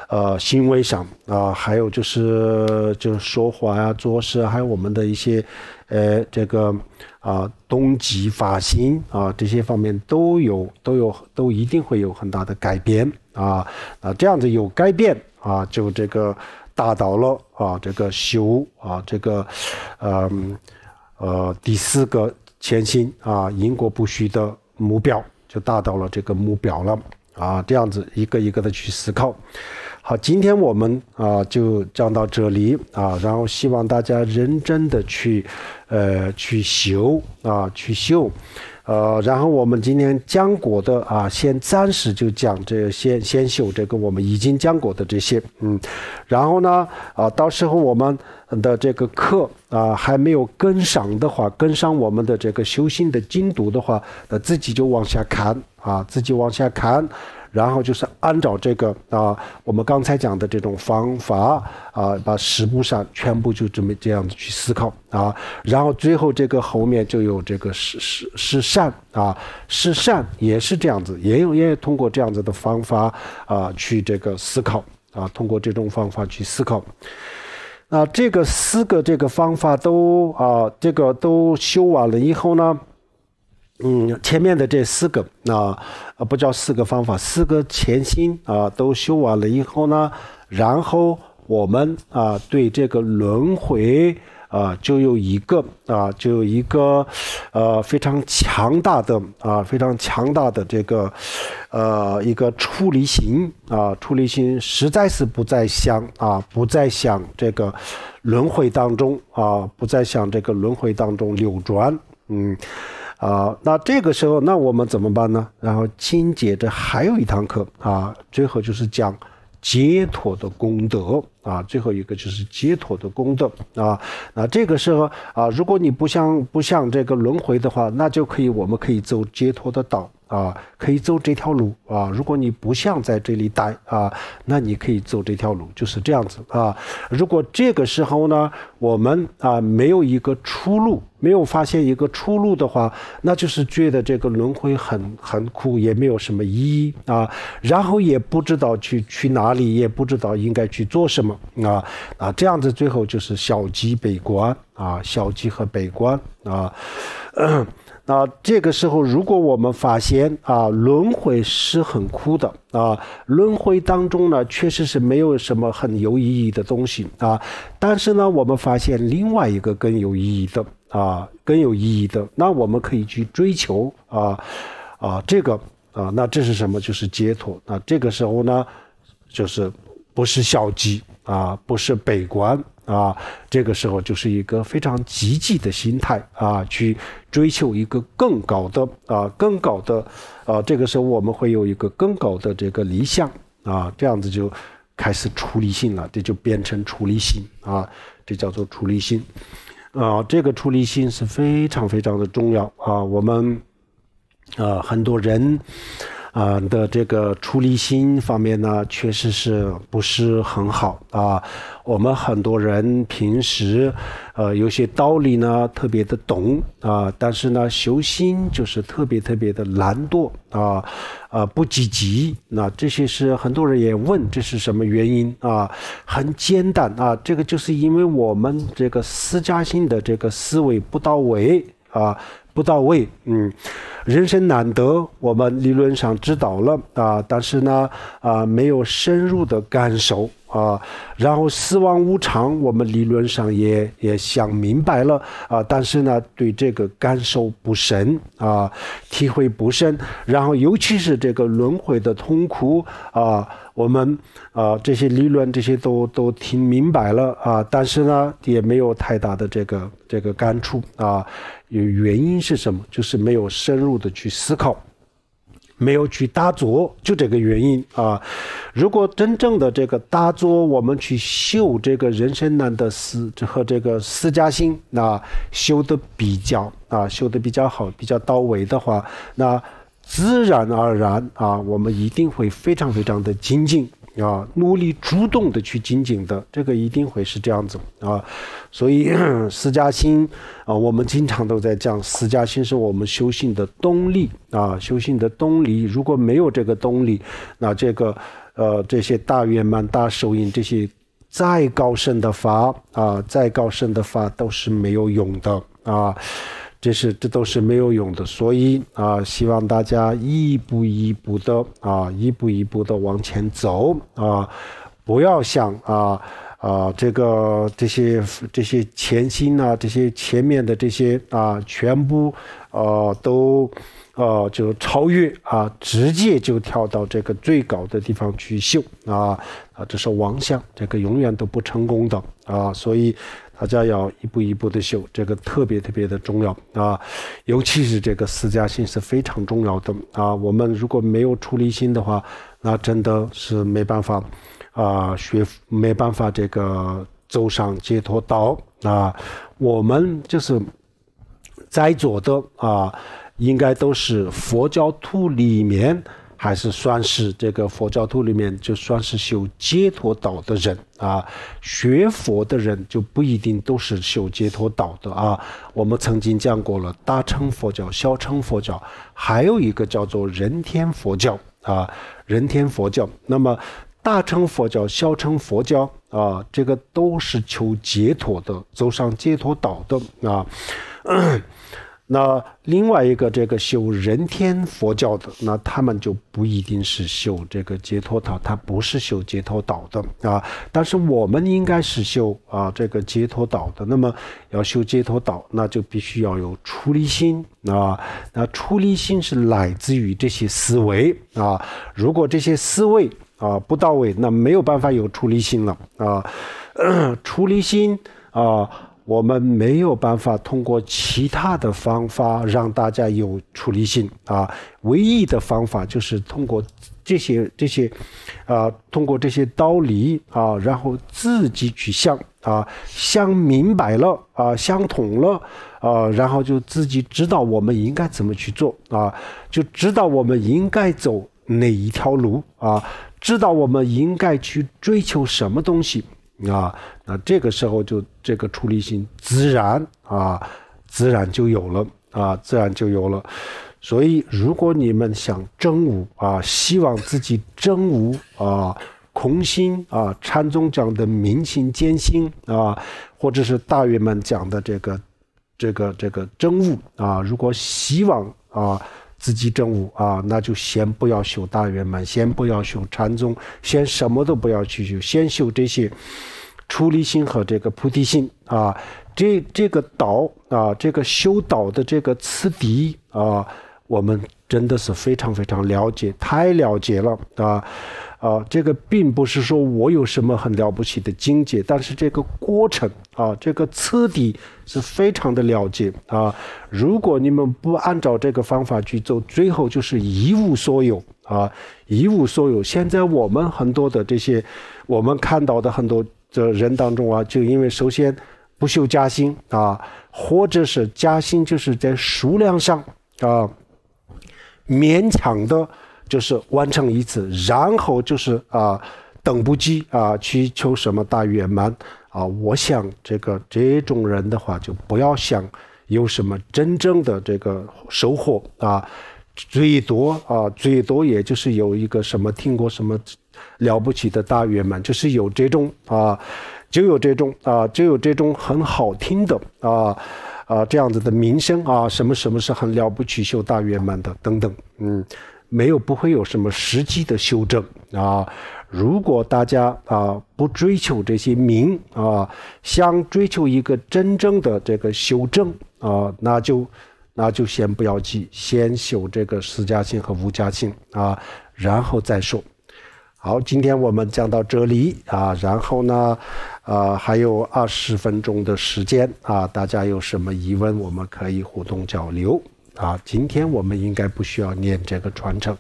呃行为上啊，还有就是就是说话啊、做事啊，还有我们的一些呃这个。啊，冬季发型啊，这些方面都有都有都一定会有很大的改变啊啊，这样子有改变啊，就这个达到了啊这个修啊这个呃呃第四个前行啊因果不虚的目标就达到了这个目标了啊，这样子一个一个的去思考。好，今天我们啊就讲到这里啊，然后希望大家认真的去。呃，去修啊，去修，呃，然后我们今天讲过的啊，先暂时就讲这，先先修这个我们已经讲过的这些，嗯，然后呢，啊，到时候我们的这个课啊还没有跟上的话，跟上我们的这个修心的进度的话，呃，自己就往下看啊，自己往下看。然后就是按照这个啊，我们刚才讲的这种方法啊，把十不善全部就这么这样子去思考啊。然后最后这个后面就有这个是是是善啊，是善也是这样子，也有也通过这样子的方法啊去这个思考啊，通过这种方法去思考。那这个四个这个方法都啊，这个都修完了以后呢？嗯，前面的这四个啊，不叫四个方法，四个前心啊，都修完了以后呢，然后我们啊，对这个轮回啊，就有一个啊，就有一个呃非常强大的啊，非常强大的这个呃一个处理心啊，处理心实在是不再想啊，不再想这个轮回当中啊，不再想这个轮回当中流转，嗯。啊，那这个时候，那我们怎么办呢？然后，紧接这还有一堂课啊，最后就是讲解脱的功德啊，最后一个就是解脱的功德啊。那这个时候啊，如果你不想不想这个轮回的话，那就可以，我们可以走解脱的道。啊，可以走这条路啊！如果你不想在这里待啊，那你可以走这条路，就是这样子啊。如果这个时候呢，我们啊没有一个出路，没有发现一个出路的话，那就是觉得这个轮回很很苦，也没有什么意义啊。然后也不知道去去哪里，也不知道应该去做什么啊啊，这样子最后就是消极悲观啊，消极和悲观啊。啊，这个时候如果我们发现啊，轮回是很苦的啊，轮回当中呢，确实是没有什么很有意义的东西啊。但是呢，我们发现另外一个更有意义的啊，更有意义的，那我们可以去追求啊啊，这个啊，那这是什么？就是解脱。那这个时候呢，就是不是消极啊，不是悲观。啊，这个时候就是一个非常积极的心态啊，去追求一个更高的啊，更高的啊，这个时候我们会有一个更高的这个理想啊，这样子就开始处理心了，这就变成处理心啊，这叫做处理心啊，这个处理心是非常非常的重要啊，我们啊很多人。啊的这个出离心方面呢，确实是不是很好啊？我们很多人平时，呃，有些道理呢特别的懂啊，但是呢修心就是特别特别的懒惰啊，啊不积极，那这些是很多人也问这是什么原因啊？很简单啊，这个就是因为我们这个私家心的这个思维不到位啊。不到位，嗯，人生难得，我们理论上知道了啊，但是呢，啊，没有深入的感受。啊，然后死亡无常，我们理论上也也想明白了啊，但是呢，对这个感受不深啊，体会不深。然后尤其是这个轮回的痛苦啊，我们啊这些理论这些都都听明白了啊，但是呢，也没有太大的这个这个感触啊。有原因是什么？就是没有深入的去思考。没有去打坐，就这个原因啊。如果真正的这个打坐，我们去修这个人生难得思和这个私加心，那修的比较啊，修的比较好，比较到位的话，那自然而然啊，我们一定会非常非常的精进。啊，努力主动的去精进的，这个一定会是这样子啊，所以私加心啊，我们经常都在讲，私加心是我们修行的动力啊，修行的动力。如果没有这个动力，那这个呃这些大圆满、大受用这些再高深的法啊，再高深的法都是没有用的啊。这是这都是没有用的，所以啊，希望大家一步一步的啊，一步一步的往前走啊，不要想啊啊这个这些这些前心啊，这些前面的这些啊，全部啊都啊就超越啊，直接就跳到这个最高的地方去秀啊啊，这是妄想，这个永远都不成功的啊，所以。大家要一步一步的修，这个特别特别的重要啊，尤其是这个四家心是非常重要的啊。我们如果没有出离心的话，那真的是没办法啊，学没办法这个走上解脱道啊。我们就是在座的啊，应该都是佛教徒里面。还是算是这个佛教徒里面，就算是修解脱道的人啊，学佛的人就不一定都是修解脱道的啊。我们曾经讲过了，大乘佛教、小乘佛教，还有一个叫做人天佛教啊。人天佛教，那么大乘佛教、小乘佛教啊，这个都是求解脱的，走上解脱道的啊。那另外一个，这个修人天佛教的，那他们就不一定是修这个解脱道，他不是修解脱道的啊。但是我们应该是修啊这个解脱道的。那么要修解脱道，那就必须要有出离心啊。那出离心是来自于这些思维啊。如果这些思维啊不到位，那没有办法有出离心了啊。出离心啊。我们没有办法通过其他的方法让大家有处理性啊，唯一的方法就是通过这些这些啊，通过这些道理啊，然后自己去想啊，想明白了啊，想通了啊，然后就自己知道我们应该怎么去做啊，就知道我们应该走哪一条路啊，知道我们应该去追求什么东西。啊，那这个时候就这个出离心自然啊，自然就有了啊，自然就有了。所以，如果你们想真悟啊，希望自己真悟啊，空心啊，禅宗讲的明心见性啊，或者是大圆们讲的这个，这个这个真悟啊，如果希望啊。自己证悟啊，那就先不要修大圆满，先不要修禅宗，先什么都不要去修，先修这些出离心和这个菩提心啊。这这个道啊，这个修道的这个次第啊，我们真的是非常非常了解，太了解了啊。啊，这个并不是说我有什么很了不起的境界，但是这个过程啊，这个彻底是非常的了解啊。如果你们不按照这个方法去做，最后就是一无所有啊，一无所有。现在我们很多的这些，我们看到的很多的人当中啊，就因为首先不修加薪啊，或者是加薪就是在数量上啊，勉强的。就是完成一次，然后就是啊，等不及啊，去求什么大圆满啊？我想这个这种人的话，就不要想有什么真正的这个收获啊，最多啊，最多也就是有一个什么听过什么了不起的大圆满，就是有这种啊，就有这种啊，就有这种很好听的啊啊这样子的名声啊，什么什么是很了不起修大圆满的等等，嗯。没有不会有什么实际的修正啊！如果大家啊不追求这些名啊，想追求一个真正的这个修正啊，那就那就先不要急，先修这个释家信和无家信啊，然后再说。好，今天我们讲到这里啊，然后呢，啊，还有二十分钟的时间啊，大家有什么疑问，我们可以互动交流。啊，今天我们应该不需要念这个传承。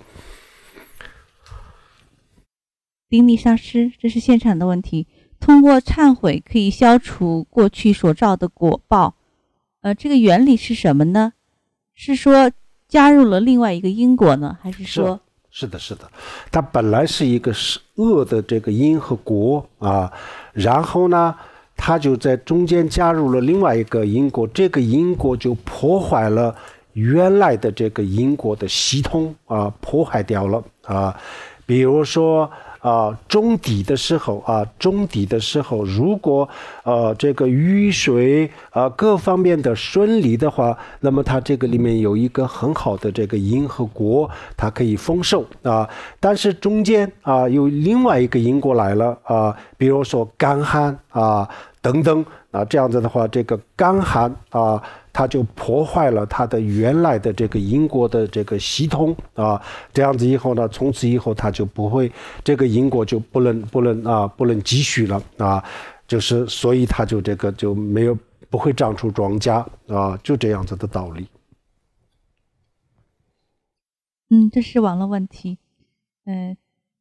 顶力上师，这是现场的问题。通过忏悔可以消除过去所造的果报，呃，这个原理是什么呢？是说加入了另外一个因果呢，还是说？是的，是的，它本来是一个是恶的这个因和果啊，然后呢，它就在中间加入了另外一个因果，这个因果就破坏了。原来的这个英国的系统啊，破坏掉了啊。比如说啊，中底的时候啊，中底的时候，如果呃这个雨水啊各方面的顺利的话，那么它这个里面有一个很好的这个银河国，它可以丰收啊。但是中间啊，有另外一个英国来了啊，比如说干旱啊等等啊，这样子的话，这个干旱啊。他就破坏了他的原来的这个因果的这个系统啊，这样子以后呢，从此以后他就不会这个因果就不能不能啊不能继续了啊，就是所以他就这个就没有不会长出庄稼啊，就这样子的道理。嗯，这是网络问题。嗯，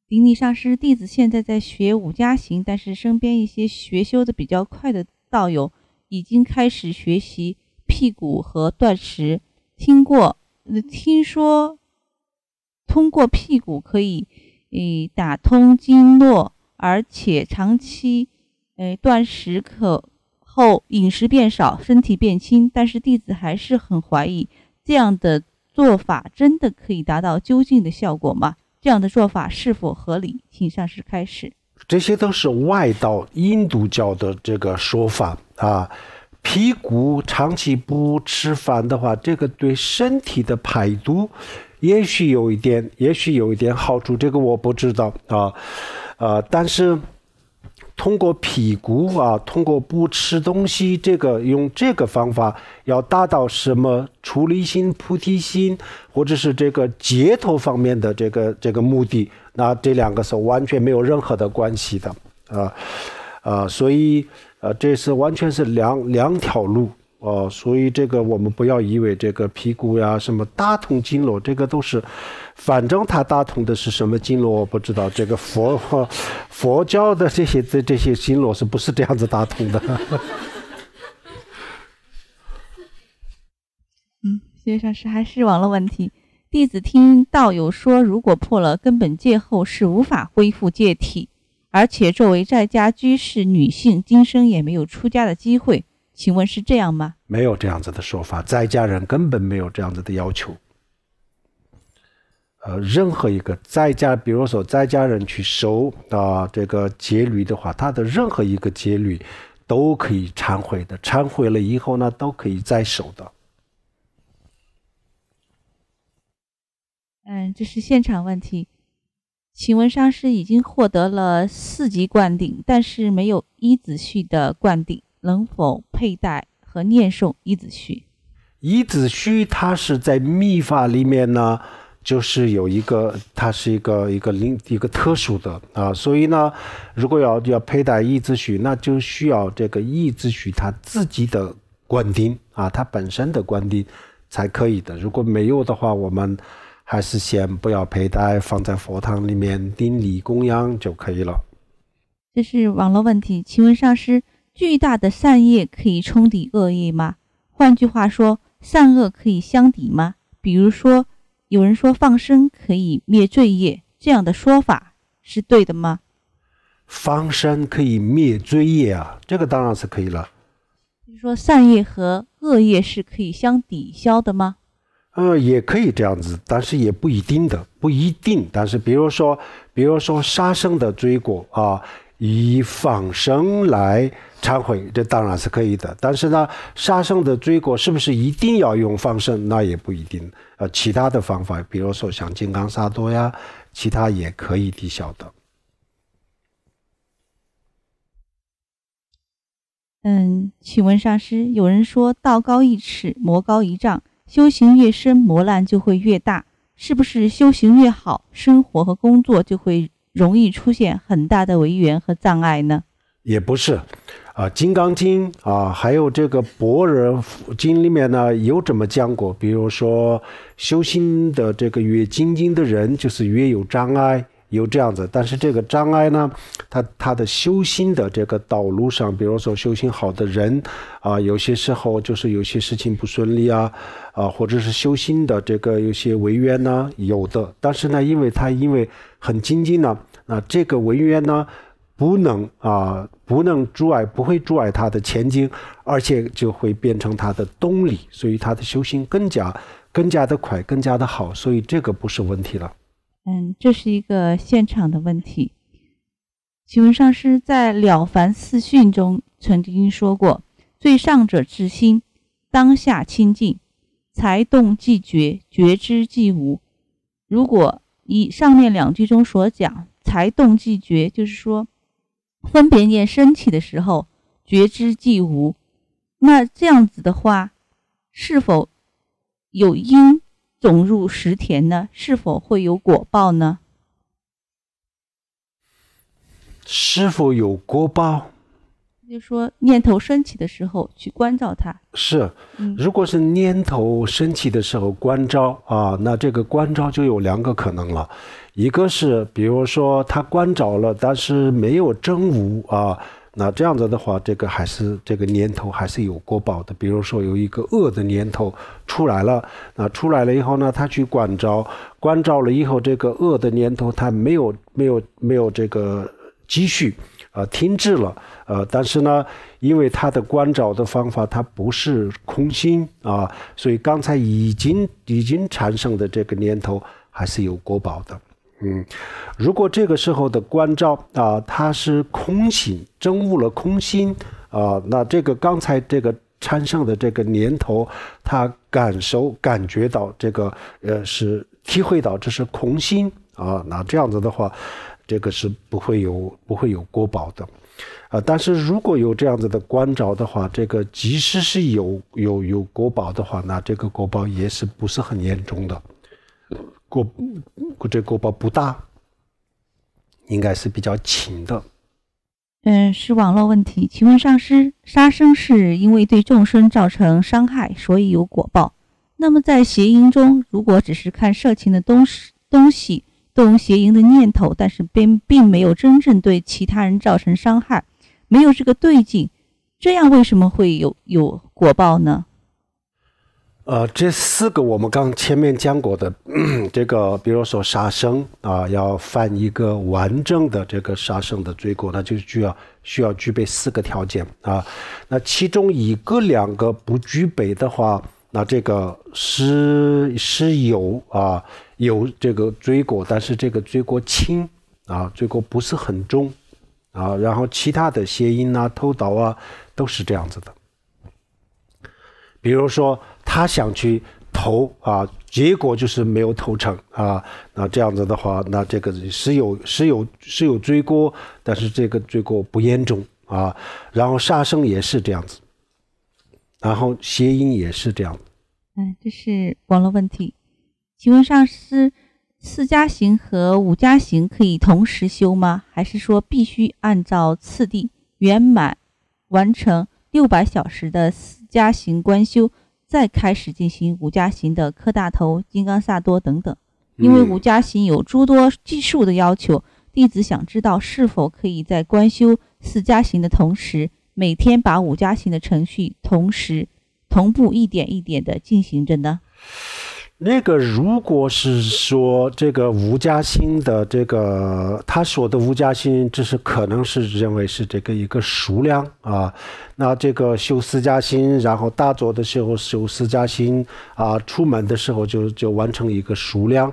顶礼上师弟子现在在学五家行，但是身边一些学修的比较快的道友已经开始学习。屁股和断食，听过，听说通过屁股可以呃，打通经络，而且长期呃，断食可后饮食变少，身体变轻。但是弟子还是很怀疑，这样的做法真的可以达到究竟的效果吗？这样的做法是否合理？请上师开始。这些都是外道印度教的这个说法啊。辟谷长期不吃饭的话，这个对身体的排毒也许有一点，也许有一点好处，这个我不知道啊。呃，但是通过辟谷啊，通过不吃东西这个用这个方法，要达到什么处理心菩提心或者是这个解脱方面的这个这个目的，那这两个是完全没有任何的关系的啊啊，所以。啊，这是完全是两两条路哦，所以这个我们不要以为这个辟谷呀、什么打通经络，这个都是，反正他打通的是什么经络我不知道。这个佛 佛教的这些这这些经络是不是这样子打通的？嗯，谢谢上师，还是网络问题。弟子听道友说，如果破了根本戒后，是无法恢复戒体。而且作为在家居士女性，今生也没有出家的机会，请问是这样吗？没有这样子的说法，在家人根本没有这样子的要求。呃，任何一个在家，比如说在家人去收啊这个戒律的话，他的任何一个戒律都可以忏悔的，忏悔了以后呢，都可以再收的。嗯，这是现场问题。请问上师已经获得了四级灌顶，但是没有一字序的灌顶，能否佩戴和念诵一字序？一字序它是在密法里面呢，就是有一个，它是一个一个灵一个特殊的啊。所以呢，如果要要佩戴一字序，那就需要这个一字序它自己的灌顶啊，它本身的灌顶才可以的。如果没有的话，我们。还是先不要佩戴，放在佛堂里面顶礼供养就可以了。这是网络问题，请问上师，巨大的善业可以冲抵恶业吗？换句话说，善恶可以相抵吗？比如说，有人说放生可以灭罪业，这样的说法是对的吗？放生可以灭罪业啊，这个当然是可以了。就是说，善业和恶业是可以相抵消的吗？嗯，也可以这样子，但是也不一定的，不一定。但是比如说，比如说杀生的罪过啊，以放生来忏悔，这当然是可以的。但是呢，杀生的罪过是不是一定要用放生？那也不一定。呃，其他的方法，比如说像金刚萨多呀，其他也可以抵消的。嗯，请问上师，有人说“道高一尺，魔高一丈”。修行越深，磨难就会越大，是不是？修行越好，生活和工作就会容易出现很大的违缘和障碍呢？也不是，啊，《金刚经》啊，还有这个《博人经》里面呢，有怎么讲过？比如说，修行的这个越精进的人，就是越有障碍。有这样子，但是这个障碍呢，他他的修心的这个道路上，比如说修行好的人啊，有些时候就是有些事情不顺利啊，啊，或者是修心的这个有些违约呢，有的。但是呢，因为他因为很精进呢，那这个违约呢，不能啊，不能阻碍，不会阻碍他的前进，而且就会变成他的动力，所以他的修行更加更加的快，更加的好，所以这个不是问题了。嗯，这是一个现场的问题。请问上师在《了凡四训》中曾经说过：“最上者之心，当下清净，才动即觉，觉知即无。”如果以上面两句中所讲“才动即觉”，就是说分别念升起的时候，觉知即无。那这样子的话，是否有因？种入石田呢，是否会有果报呢？是否有果报？就说念头升起的时候去关照它。是，如果是念头升起的时候关照啊，那这个关照就有两个可能了，一个是比如说他关照了，但是没有真无啊。那这样子的话，这个还是这个念头还是有果宝的。比如说有一个恶的念头出来了，那出来了以后呢，他去观照，观照了以后，这个恶的念头他没有没有没有这个积蓄，呃，停滞了。呃，但是呢，因为他的观照的方法他不是空心啊，所以刚才已经已经产生的这个念头还是有果宝的。嗯，如果这个时候的观照啊，他是空心，证悟了空心啊，那这个刚才这个参上的这个念头，他感受感觉到这个呃是体会到这是空心啊，那这样子的话，这个是不会有不会有国宝的啊。但是如果有这样子的观照的话，这个即使是有有有国宝的话，那这个国宝也是不是很严重的。果或这果报不大，应该是比较轻的。嗯，是网络问题。请问上师，杀生是因为对众生造成伤害，所以有果报。那么在邪淫中，如果只是看色情的东西、东西动邪淫的念头，但是并并没有真正对其他人造成伤害，没有这个对境，这样为什么会有有果报呢？呃，这四个我们刚前面讲过的，这个比如说杀生啊，要犯一个完整的这个杀生的罪过，那就需要需要具备四个条件啊。那其中一个、两个不具备的话，那这个是是有啊有这个罪过，但是这个罪过轻啊，罪过不是很重啊。然后其他的邪淫啊、偷盗啊，都是这样子的，比如说。他想去投啊，结果就是没有投成啊。那这样子的话，那这个是有是有是有追过，但是这个追过不严重啊。然后杀生也是这样子，然后谐音也是这样嗯，这是网络问题，请问上师，四加行和五加行可以同时修吗？还是说必须按照次第圆满完成六百小时的四加行观修？再开始进行五加行的科大头、金刚萨多等等，因为五加行有诸多技术的要求。弟子想知道，是否可以在关修四加行的同时，每天把五加行的程序同时同步一点一点地进行着呢？那个，如果是说这个吴家心的这个他说的吴家心，这是可能是认为是这个一个数量啊。那这个修斯家心，然后大坐的时候修斯家心啊，出门的时候就就完成一个数量。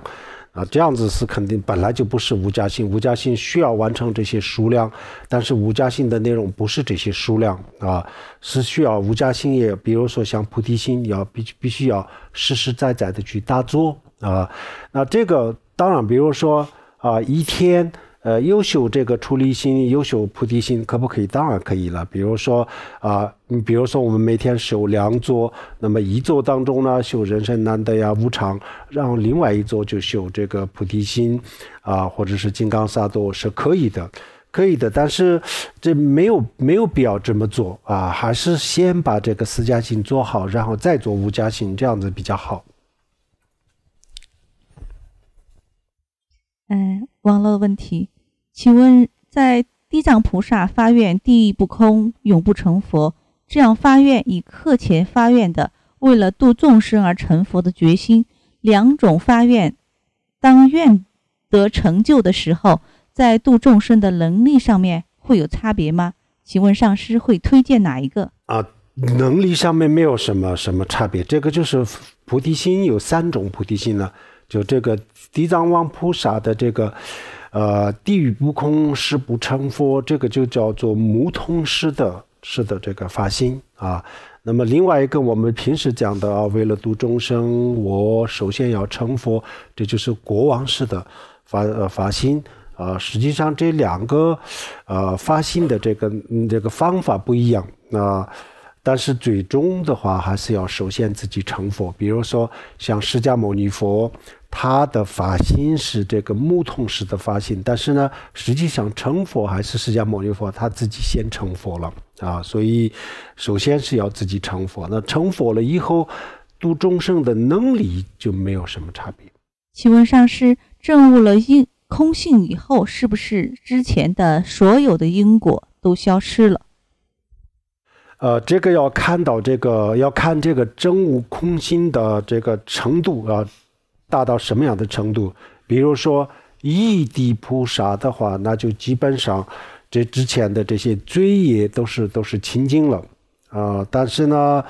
啊，这样子是肯定本来就不是无加心，无加心需要完成这些数量，但是无加心的内容不是这些数量啊，是需要无加心也，比如说像菩提心，你要必必须要实实在在的去打坐啊，那这个当然，比如说啊一天。呃，优秀这个出离心，优秀菩提心，可不可以？当然可以了。比如说啊，你比如说我们每天修两座，那么一座当中呢修人生难得呀无常，然后另外一座就修这个菩提心啊，或者是金刚萨埵，是可以的，可以的。但是这没有没有必要这么做啊，还是先把这个四加心做好，然后再做五加心，这样子比较好。嗯。网络问题，请问在地藏菩萨发愿地狱不空，永不成佛这样发愿，以课前发愿的为了度众生而成佛的决心，两种发愿当愿得成就的时候，在度众生的能力上面会有差别吗？请问上师会推荐哪一个？啊，能力上面没有什么什么差别，这个就是菩提心有三种菩提心呢。就这个地藏王菩萨的这个，呃，地狱不空是不成佛，这个就叫做摩通式的，式的这个发心啊。那么另外一个，我们平时讲的啊，为了度众生，我首先要成佛，这就是国王式的发呃发心啊。实际上这两个呃发心的这个这个方法不一样啊。但是最终的话，还是要首先自己成佛。比如说，像释迦牟尼佛，他的法心是这个木桶式的法心，但是呢，实际上成佛还是释迦牟尼佛他自己先成佛了啊。所以，首先是要自己成佛。那成佛了以后，度众生的能力就没有什么差别。请问上师，证悟了因空性以后，是不是之前的所有的因果都消失了？呃，这个要看到这个，要看这个真悟空心的这个程度啊，大到什么样的程度？比如说异地菩萨的话，那就基本上这之前的这些罪业都是都是清净了啊。但是呢，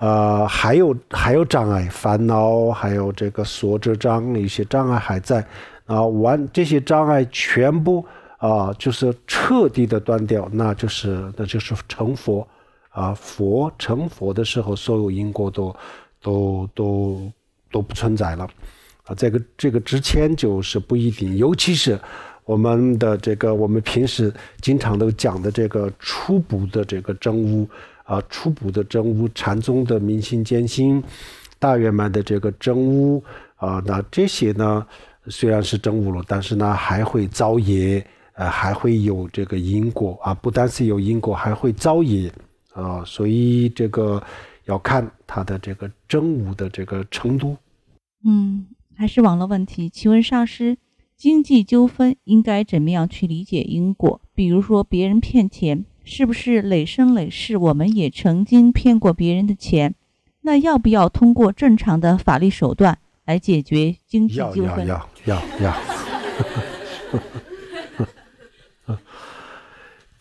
呃，还有还有障碍、烦恼，还有这个所知障一些障碍还在啊。完，这些障碍全部啊，就是彻底的断掉，那就是那就是成佛。啊，佛成佛的时候，所有因果都，都都都不存在了，啊，这个这个之前就是不一定，尤其是我们的这个我们平时经常都讲的这个初步的这个真悟，啊，初步的真悟，禅宗的明心见性，大圆满的这个真悟，啊，那这些呢虽然是真悟了，但是呢还会造业，呃，还会有这个因果啊，不单是有因果，还会造业。啊，所以这个要看他的这个真悟的这个程度。嗯，还是网络问题。请问上师，经济纠纷应该怎么样去理解因果？比如说别人骗钱，是不是累生累世我们也曾经骗过别人的钱？那要不要通过正常的法律手段来解决经济纠纷？要要要要要。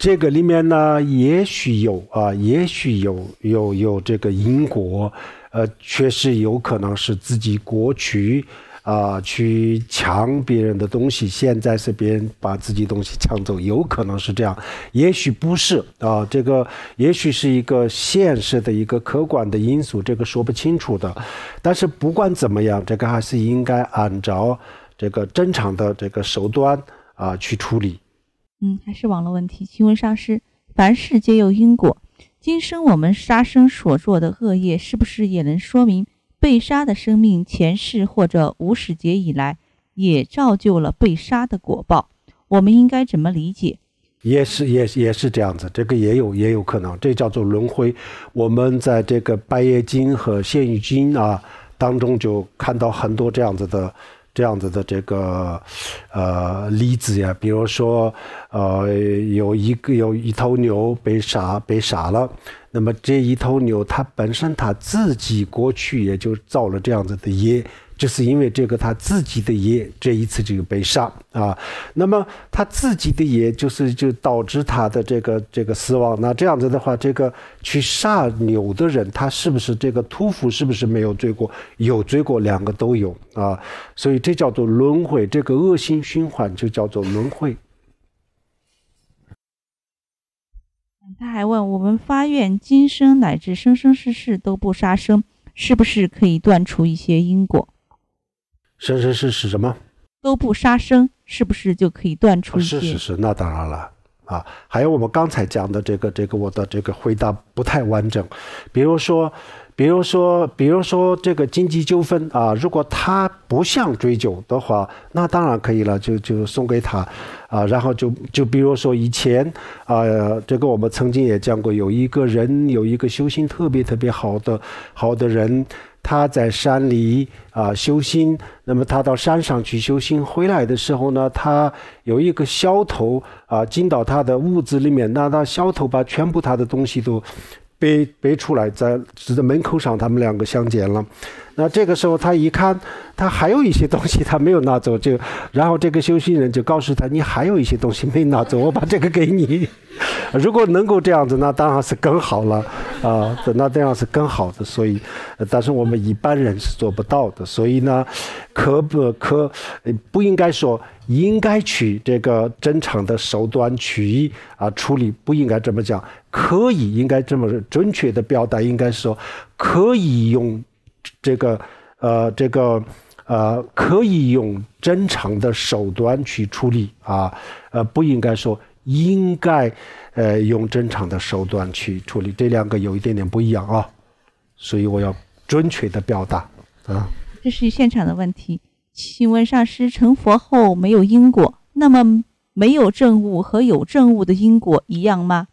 这个里面呢，也许有啊，也许有有有这个因果，呃，确实有可能是自己过去啊去抢别人的东西，现在是别人把自己东西抢走，有可能是这样，也许不是啊，这个也许是一个现实的一个客观的因素，这个说不清楚的。但是不管怎么样，这个还是应该按照这个正常的这个手段啊去处理。嗯，还是网络问题。请问上师，凡事皆有因果，今生我们杀生所做的恶业，是不是也能说明被杀的生命前世或者无始劫以来也造就了被杀的果报？我们应该怎么理解？也是，也也是这样子，这个也有，也有可能，这叫做轮回。我们在这个《白夜经》和《现欲经》啊当中就看到很多这样子的。这样子的这个呃例子呀，比如说呃有一个有一头牛被杀被杀了，那么这一头牛它本身它自己过去也就造了这样子的业。就是因为这个他自己的业，这一次这个被杀啊，那么他自己的业就是就导致他的这个这个死亡。那这样子的话，这个去杀牛的人，他是不是这个屠夫是不是没有罪过？有罪过，两个都有啊。所以这叫做轮回，这个恶性循环就叫做轮回。他还问：我们发愿今生乃至生生世世都不杀生，是不是可以断除一些因果？生生世世什么都不杀生，是不是就可以断除？是是是，那当然了啊！还有我们刚才讲的这个这个，我的这个回答不太完整。比如说，比如说，比如说这个经济纠纷啊，如果他不想追究的话，那当然可以了，就就送给他啊。然后就就比如说以前啊，这个我们曾经也讲过，有一个人有一个修行特别特别好的好的人。他在山里啊修心，那么他到山上去修心，回来的时候呢，他有一个小偷啊进到他的屋子里面，那他小偷把全部他的东西都背背出来，在是在门口上他们两个相见了，那这个时候他一看，他还有一些东西他没有拿走，就然后这个修行人就告诉他，你还有一些东西没拿走，我把这个给你。如果能够这样子，那当然是更好了啊！那这样是更好的，所以，但是我们一般人是做不到的。所以呢，可不可不应该说应该取这个正常的手段去啊处理？不应该这么讲？可以，应该这么准确的表达，应该说可以用这个呃这个呃可以用正常的手段去处理啊，呃不应该说。应该，呃，用正常的手段去处理。这两个有一点点不一样啊，所以我要准确的表达。啊，这是现场的问题，请问上师，成佛后没有因果，那么没有证悟和有证悟的因果一样吗？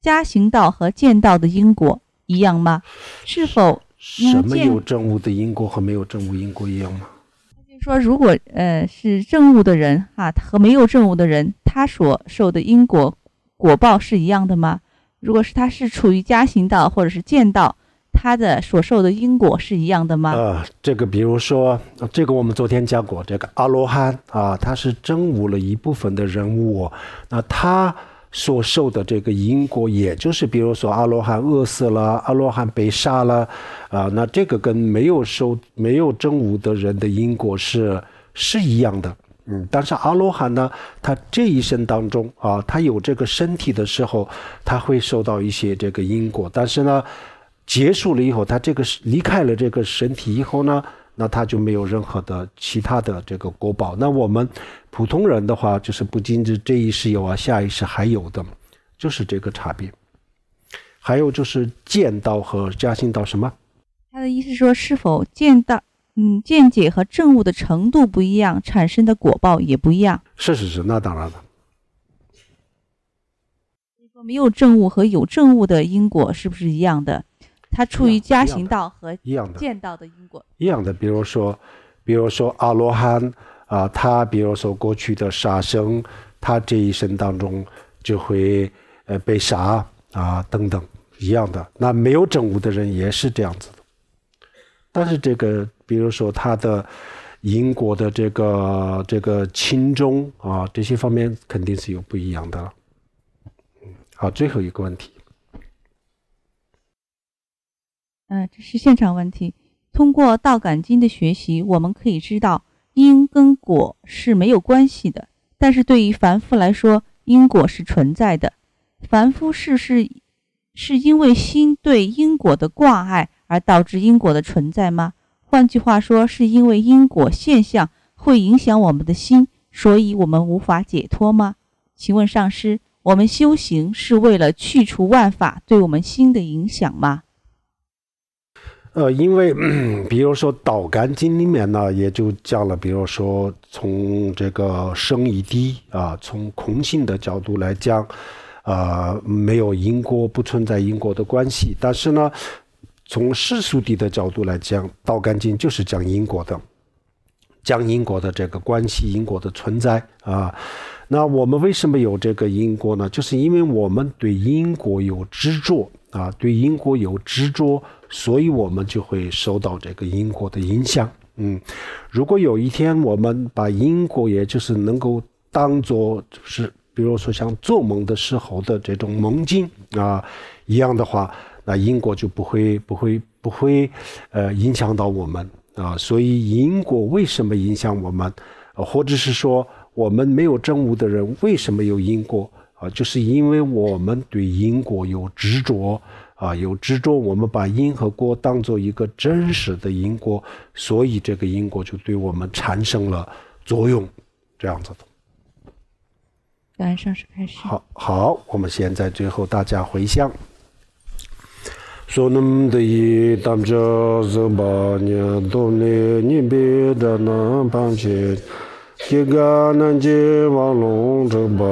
加行道和见道的因果一样吗？是否？什么有证悟的因果和没有证悟因果一样吗？说如果呃是正悟的人哈，和没有正悟的人，他所受的因果果报是一样的吗？如果是他是处于加行道或者是见道，他的所受的因果是一样的吗？呃，这个比如说，这个我们昨天讲过，这个阿罗汉啊，他是正悟了一部分的人物，那他。所受的这个因果，也就是比如说阿罗汉饿死了，阿罗汉被杀了，啊，那这个跟没有受没有正悟的人的因果是是一样的。嗯，但是阿罗汉呢，他这一生当中啊，他有这个身体的时候，他会受到一些这个因果，但是呢，结束了以后，他这个离开了这个身体以后呢？那他就没有任何的其他的这个果报。那我们普通人的话，就是不仅这这一世有啊，下一世还有的，就是这个差别。还有就是见道和加兴道什么？他的意思是说，是否见道，嗯，见解和证悟的程度不一样，产生的果报也不一样？是是是，那当然了。没有证悟和有证悟的因果是不是一样的？他处于加行道和见到的因果一样的，比如说，比如说阿罗汉啊，他比如说过去的杀生，他这一生当中就会呃被杀啊等等一样的。那没有正悟的人也是这样子，但是这个比如说他的因果的这个这个轻重啊这些方面肯定是有不一样的。好，最后一个问题。嗯，这是现场问题。通过道感经的学习，我们可以知道，因跟果是没有关系的。但是对于凡夫来说，因果是存在的。凡夫世事，是因为心对因果的挂碍而导致因果的存在吗？换句话说，是因为因果现象会影响我们的心，所以我们无法解脱吗？请问上师，我们修行是为了去除万法对我们心的影响吗？呃，因为，比如说《道干经》里面呢，也就讲了，比如说从这个生意低啊，从空性的角度来讲，呃，没有因果，不存在因果的关系。但是呢，从世俗地的角度来讲，《道干经》就是讲因果的，讲因果的这个关系，因果的存在啊。那我们为什么有这个因果呢？就是因为我们对因果有执着啊，对因果有执着。所以，我们就会受到这个因果的影响。嗯，如果有一天我们把因果，也就是能够当做是，比如说像做梦的时候的这种梦境啊一样的话，那因果就不会不会不会呃影响到我们啊。所以，因果为什么影响我们，或者是说我们没有证悟的人为什么有因果啊？就是因为我们对因国有执着。啊，有之中，我们把因和果当做一个真实的因果，所以这个因果就对我们产生了作用，这样子的。感恩上师开始。好好，我们现在最后大家回向。所能的一当姆杰斯巴多勒尼别的能班杰杰个南京望龙城巴。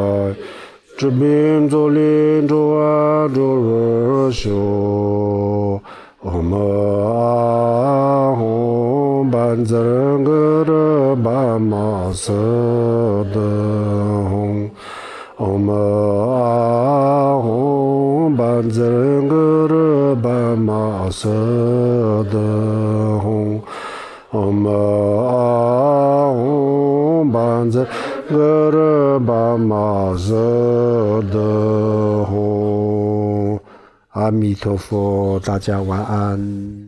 Chubim zoli dhruwa dhruwa sho Oma ahom banzarangara bama sadahong Oma ahom banzarangara bama sadahong Oma ahom banzarangara bama 的阿弥陀佛，大家晚安。